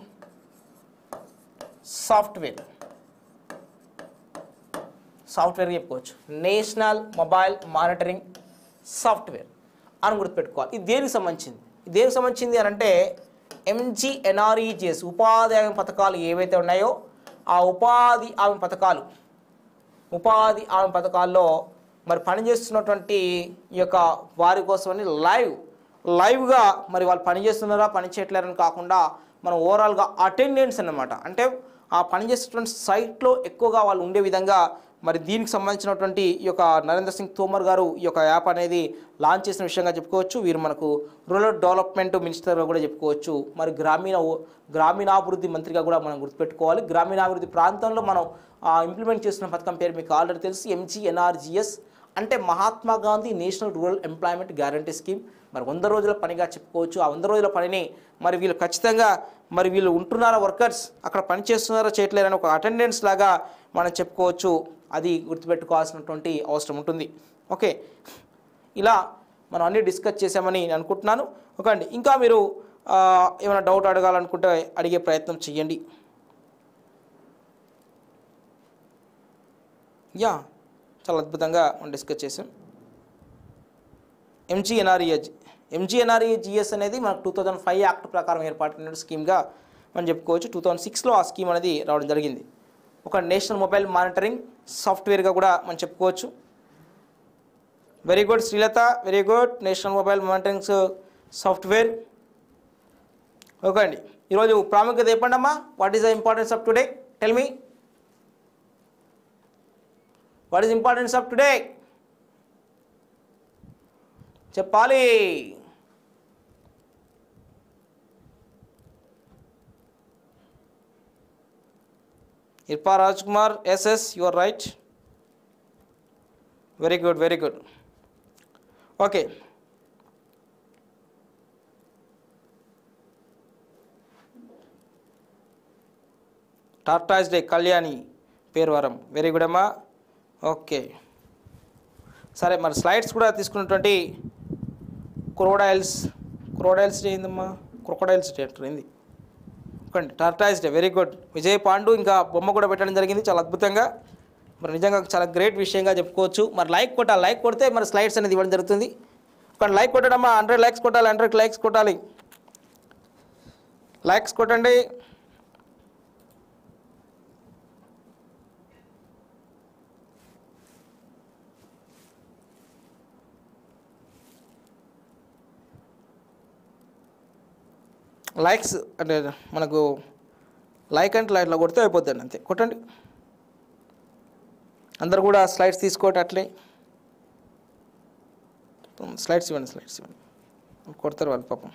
software software చెప్పుకోవచ్చు నేషనల్ మొబైల్ మానిటరింగ్ సాఫ్ట్వేర్ అని గుర్తుపెట్టుకోవాలి ఇది దేనికి సంబంధించింది దేనికి సంబంధించింది అని అంటే ఎంజీఎన్ఆర్ఈజిఎస్ e ఉపాధి హామీ పథకాలు ఏవైతే ఉన్నాయో ఆ ఉపాధి హామీ పథకాలు ఉపాధి హామీ పథకాల్లో మరి పనిచేస్తున్నటువంటి ఈ యొక్క వారి కోసమని లైవ్ లైవ్గా మరి వాళ్ళు పని చేస్తున్నారా పని చేయట్లేరని కాకుండా మనం ఓవరాల్గా అటెండెన్స్ అనమాట అంటే ఆ పనిచేసేటువంటి సైట్లో ఎక్కువగా వాళ్ళు ఉండే విధంగా మరి దీనికి సంబంధించినటువంటి ఈ యొక్క నరేంద్ర సింగ్ తోమర్ గారు ఈ యొక్క యాప్ అనేది లాంచ్ చేసిన విషయంగా చెప్పుకోవచ్చు వీరు మనకు రూరల్ డెవలప్మెంట్ మినిస్టర్గా కూడా చెప్పుకోవచ్చు మరి గ్రామీణ గ్రామీణాభివృద్ధి మంత్రిగా కూడా మనం గుర్తుపెట్టుకోవాలి గ్రామీణాభివృద్ధి ప్రాంతంలో మనం ఇంప్లిమెంట్ చేస్తున్న పథకం పేరు మీకు ఆల్రెడీ తెలుసు ఎంజీఎన్ఆర్జిఎస్ అంటే Mahatma Gandhi national rural employment guarantee scheme మరి వంద రోజుల పనిగా చెప్పుకోవచ్చు ఆ వంద రోజుల పనిని మరి వీళ్ళు ఖచ్చితంగా మరి వీళ్ళు ఉంటున్నారా వర్కర్స్ అక్కడ పని చేస్తున్నారా చేయట్లేరని ఒక అటెండెన్స్ లాగా మనం చెప్పుకోవచ్చు అది గుర్తుపెట్టుకోవాల్సినటువంటి అవసరం ఉంటుంది ఓకే ఇలా మనం అన్నీ డిస్కస్ చేసామని నేను అనుకుంటున్నాను ఓకే అండి ఇంకా మీరు ఏమైనా డౌట్ అడగాలనుకుంటే అడిగే ప్రయత్నం చేయండి యా చాలా అద్భుతంగా మనం డిస్కస్ చేసాం ఎంజీఎన్ఆర్ఈహెచ్ ఎంజీఎన్ఆర్ఈజిఎస్ e e అనేది మనకు టూ థౌజండ్ ఫైవ్ యాక్ట్ ప్రకారం ఏర్పాటైన స్కీమ్గా మనం చెప్పుకోవచ్చు టూ థౌజండ్ సిక్స్లో ఆ స్కీమ్ అనేది రావడం జరిగింది ఒక నేషనల్ మొబైల్ మానిటరింగ్ సాఫ్ట్వేర్గా కూడా మనం చెప్పుకోవచ్చు very good Srilatha very good national mobile monitoring software okay అండి ఈరోజు ప్రాముఖ్యత చెప్పండి అమ్మా what is the importance of today tell me what is importance of today చెప్పాలి ఇర్పా Raj Kumar yes yes you are right very good very good okay టాటాస్ day Kalyani Pervaram very good అమ్మా okay సరే మరి స్లైడ్స్ కూడా తీసుకున్నటువంటి crocodiles crocodiles day crocodiles crocodiles day అంటారు ఒకండి day very good Vijay Pandu ఇంకా బొమ్మ కూడా పెట్టడం జరిగింది చాలా అద్భుతంగా మరి నిజంగా చాలా గ్రేట్ విషయంగా చెప్పుకోవచ్చు మరి లైక్ కొట్టాలి లైక్ కొడితే మరి స్లైడ్స్ అనేది ఇవ్వడం జరుగుతుంది ఒకటి లైక్ కొట్టడమ్మా హండ్రెడ్ లైక్స్ కొట్టాలి హండ్రెడ్ లైక్స్ కొట్టాలి లైక్స్ కొట్టండి లైక్స్ అంటే మనకు లైక్ అంటే లైట్లో కొడితే అయిపోద్దండి అంతే కొట్టండి అందరు కూడా స్లైడ్స్ తీసుకోవటం అట్లే స్లైడ్స్ ఇవ్వండి స్లైడ్స్ ఇవ్వండి కొడతారు వాళ్ళు పాపం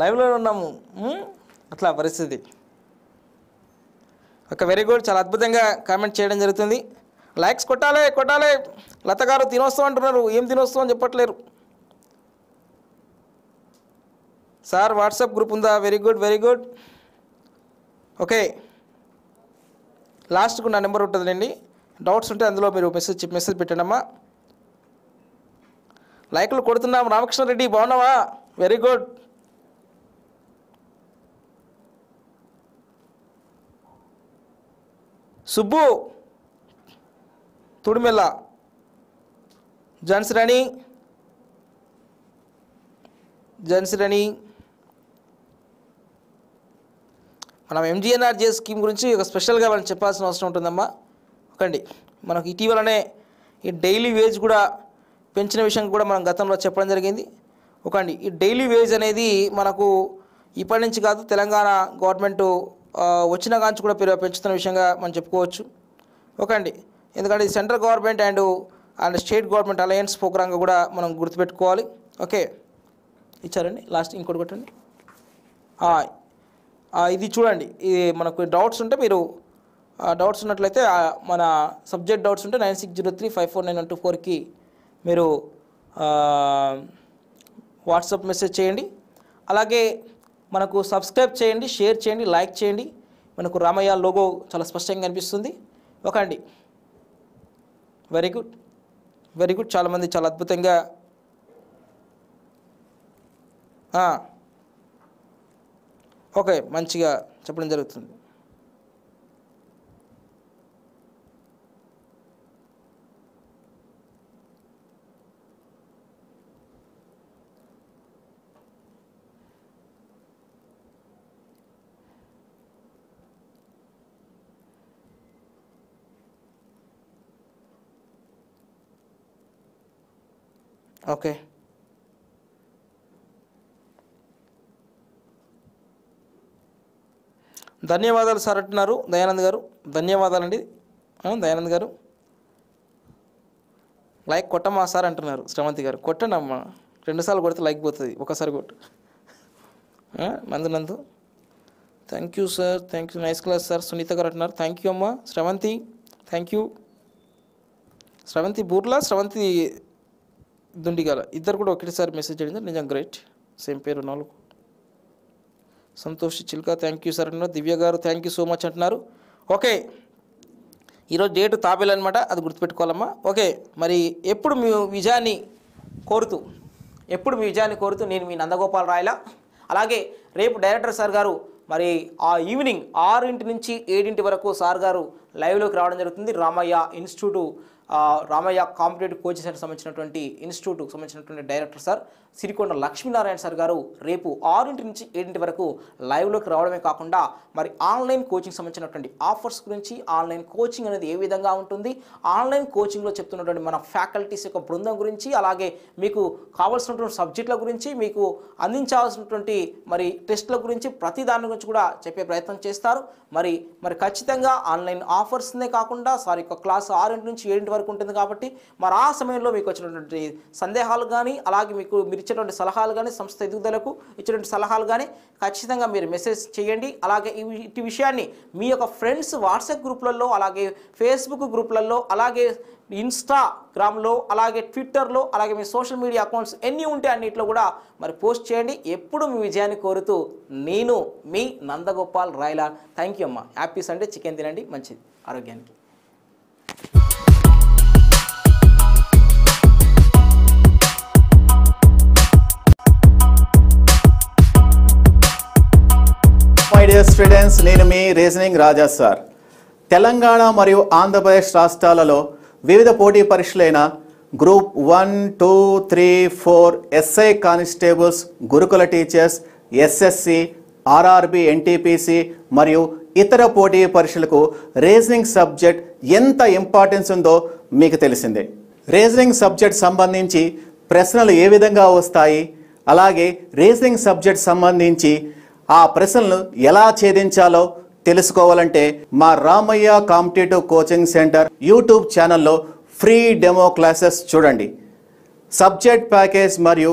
లైవ్లో ఉన్నాము అట్లా పరిస్థితి ఒక వెరీ గుడ్ చాలా అద్భుతంగా కామెంట్ చేయడం జరుగుతుంది లైక్స్ కొట్టాలే కొట్టాలే లత గారు తినొస్తాం అంటున్నారు ఏం తినొస్తాం అని చెప్పట్లేరు సార్ వాట్సాప్ గ్రూప్ ఉందా very good very good okay లాస్ట్కు నా నెంబర్ ఉంటుందండి డౌట్స్ ఉంటే అందులో మీరు మెసేజ్ మెసేజ్ పెట్టండమ్మా లైక్లు కొడుతున్నాం రామకృష్ణ రెడ్డి బాగున్నావా వెరీ గుడ్ సుబ్బు తుడిమెల్ల జన్స్రణి జన్స్రణి మనం ఎంజీఎన్ఆర్జే స్కీమ్ గురించి ఒక స్పెషల్గా మనం చెప్పాల్సిన అవసరం ఉంటుందమ్మా ఒకండి మనకు ఇటీవలనే ఈ డైలీ వేజ్ కూడా పెంచిన విషయం కూడా మనం గతంలో చెప్పడం జరిగింది ఒక ఈ డైలీ వేజ్ అనేది మనకు ఇప్పటి నుంచి కాదు తెలంగాణ గవర్నమెంట్ వచ్చిన కాంచి కూడా పెంచుతున్న విషయంగా మనం చెప్పుకోవచ్చు ఓకే అండి ఎందుకంటే central government and and state government alliance ప్రోగ్రాంగా కూడా మనం గుర్తుపెట్టుకోవాలి ఓకే ఇచ్చారండి లాస్ట్ ఇంకోటి కొట్టండి ఇది చూడండి ఇది మనకు డౌట్స్ ఉంటే మీరు డౌట్స్ ఉన్నట్లయితే మన సబ్జెక్ట్ డౌట్స్ ఉంటే nine six zero three five four nine one two ఫోర్కి మీరు వాట్సాప్ మెసేజ్ చేయండి అలాగే మనకు సబ్స్క్రైబ్ చేయండి షేర్ చేయండి లైక్ చేయండి మనకు రామయ్య లోగో చాలా స్పష్టంగా కనిపిస్తుంది ఒక అండి వెరీ గుడ్ వెరీ గుడ్ చాలామంది చాలా అద్భుతంగా ఓకే మంచిగా చెప్పడం జరుగుతుంది ఓకే ధన్యవాదాలు సార్ అంటున్నారు దయానంద్ గారు ధన్యవాదాలండి దయానంద్ గారు లైక్ కొట్టమా సార్ అంటున్నారు శ్రవంతి గారు కొట్టనమ్మా రెండుసార్లు కొడితే లైక్ పోతుంది ఒకసారి కొట్టు Nandu Nandu thank you sir thank you nice class sir Sunitha గారు అంటున్నారు థ్యాంక్ యూ అమ్మా శ్రవంతి థ్యాంక్ యూ శ్రవంతి బూర్లా శ్రవంతి దుండిగాల ఇద్దరు కూడా ఒకటిసారి మెసేజ్ చేయడం నిజం గ్రేట్ సేమ్ పేరు నాలుగు Santosh Chilka thank you sir అన్నారు దివ్య గారు థ్యాంక్ యూ సో మచ్ అంటున్నారు ఓకే ఈరోజు డేటు తాబేలు అనమాట అది గుర్తుపెట్టుకోవాలమ్మా ఓకే మరి ఎప్పుడు మీ విజయాన్ని కోరుతూ ఎప్పుడు మీ విజయాన్ని కోరుతూ నేను మీ నందగోపాల్ రాయల అలాగే రేపు డైరెక్టర్ సార్ గారు మరి ఆ ఈవినింగ్ ఆరింటి నుంచి ఏడింటి వరకు సార్ గారు లైవ్లోకి రావడం జరుగుతుంది Ramaiah institute Ramaiah competitive coaching centre సంబంధించినటువంటి ఇన్స్టిట్యూట్కు సంబంధించినటువంటి director sir Sirikonda Lakshminarayana sir గారు రేపు ఆరింటి నుంచి ఏడింటి వరకు లైవ్లోకి రావడమే కాకుండా మరి ఆన్లైన్ కోచింగ్ సంబంధించినటువంటి ఆఫర్స్ గురించి ఆన్లైన్ కోచింగ్ అనేది ఏ విధంగా ఉంటుంది ఆన్లైన్ కోచింగ్లో చెప్తున్నటువంటి మన ఫ్యాకల్టీస్ యొక్క బృందం గురించి అలాగే మీకు కావాల్సినటువంటి సబ్జెక్టుల గురించి మీకు అందించాల్సినటువంటి మరి టెస్టుల గురించి ప్రతి దాని గురించి కూడా చెప్పే ప్రయత్నం చేస్తారు మరి మరి ఖచ్చితంగా ఆన్లైన్ ఆఫర్స్నే కాకుండా సార్ యొక్క క్లాస్ ఆరింటి నుంచి ఏడింటి వరకు ఉంటుంది కాబట్టి మరి ఆ సమయంలో మీకు వచ్చినటువంటి సందేహాలు కానీ అలాగే మీకు మీరు ఇచ్చినటువంటి సలహాలు కానీ సంస్థ ఎదుగుదలకు ఇచ్చినటువంటి సలహాలు కానీ ఖచ్చితంగా మీరు మెసేజ్ చేయండి అలాగే ఇటు విషయాన్ని మీ యొక్క ఫ్రెండ్స్ వాట్సాప్ గ్రూప్లలో అలాగే ఫేస్బుక్ గ్రూప్లలో అలాగే ఇన్స్టాగ్రామ్లో అలాగే ట్విట్టర్లో అలాగే మీ సోషల్ మీడియా అకౌంట్స్ ఎన్ని ఉంటే అన్నిట్లో కూడా మరి పోస్ట్ చేయండి ఎప్పుడు మీ విజయాన్ని కోరుతూ నేను మీ నందగోపాల్ రాయలా థ్యాంక్ యూ అమ్మ హ్యాపీ సండే చికెన్ తినండి మంచిది ఆరోగ్యానికి డియర్ స్టూడెంట్స్ నేను మీ రీజనింగ్ రాజా సార్ తెలంగాణ మరియు ఆంధ్రప్రదేశ్ రాష్ట్రాలలో వివిధ పోటీ పరీక్షలైన group one two three four SI constables గురుకుల టీచర్స్ ఎస్ఎస్సి ఆర్ఆర్బి ఎన్టీపీసీ మరియు ఇతర పోటీ పరీక్షలకు రీజనింగ్ సబ్జెక్ట్ ఎంత ఇంపార్టెన్స్ ఉందో మీకు తెలిసిందే రీజనింగ్ సబ్జెక్ట్ సంబంధించి ప్రశ్నలు ఏ విధంగా వస్తాయి అలాగే రీజనింగ్ సబ్జెక్ట్ సంబంధించి ఆ ప్రశ్నలను ఎలా ఛేదించాలో తెలుసుకోవాలంటే మా Ramaiah competitive coaching centre YouTube ఛానల్లో ఫ్రీ డెమో క్లాసెస్ చూడండి సబ్జెక్ట్ ప్యాకేజ్ మరియు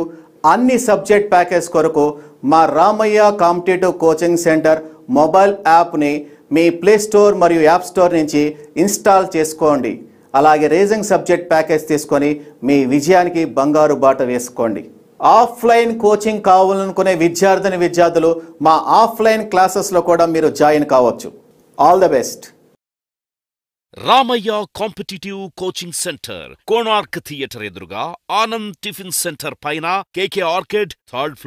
అన్ని సబ్జెక్ట్ ప్యాకేజ్ కొరకు మా Ramaiah competitive coaching centre mobile యాప్ని మీ ప్లే స్టోర్ మరియు యాప్ స్టోర్ నుంచి ఇన్స్టాల్ చేసుకోండి అలాగే రేజింగ్ సబ్జెక్ట్ ప్యాకేజ్ తీసుకొని మీ విజయానికి బంగారు బాట వేసుకోండి ఆఫ్లైన్ కోచింగ్ కావాలనుకునే విద్యార్థిని విద్యార్థులు మా ఆఫ్లైన్ క్లాసెస్లో కూడా మీరు జాయిన్ కావచ్చు all the best Ramaiah competitive coaching centre Konark theatre ఎదురుగా ఆనంద్ టిఫిన్ సెంటర్ పైన కేకే ఆర్కిడ్ థర్డ్ ఫ్లోర్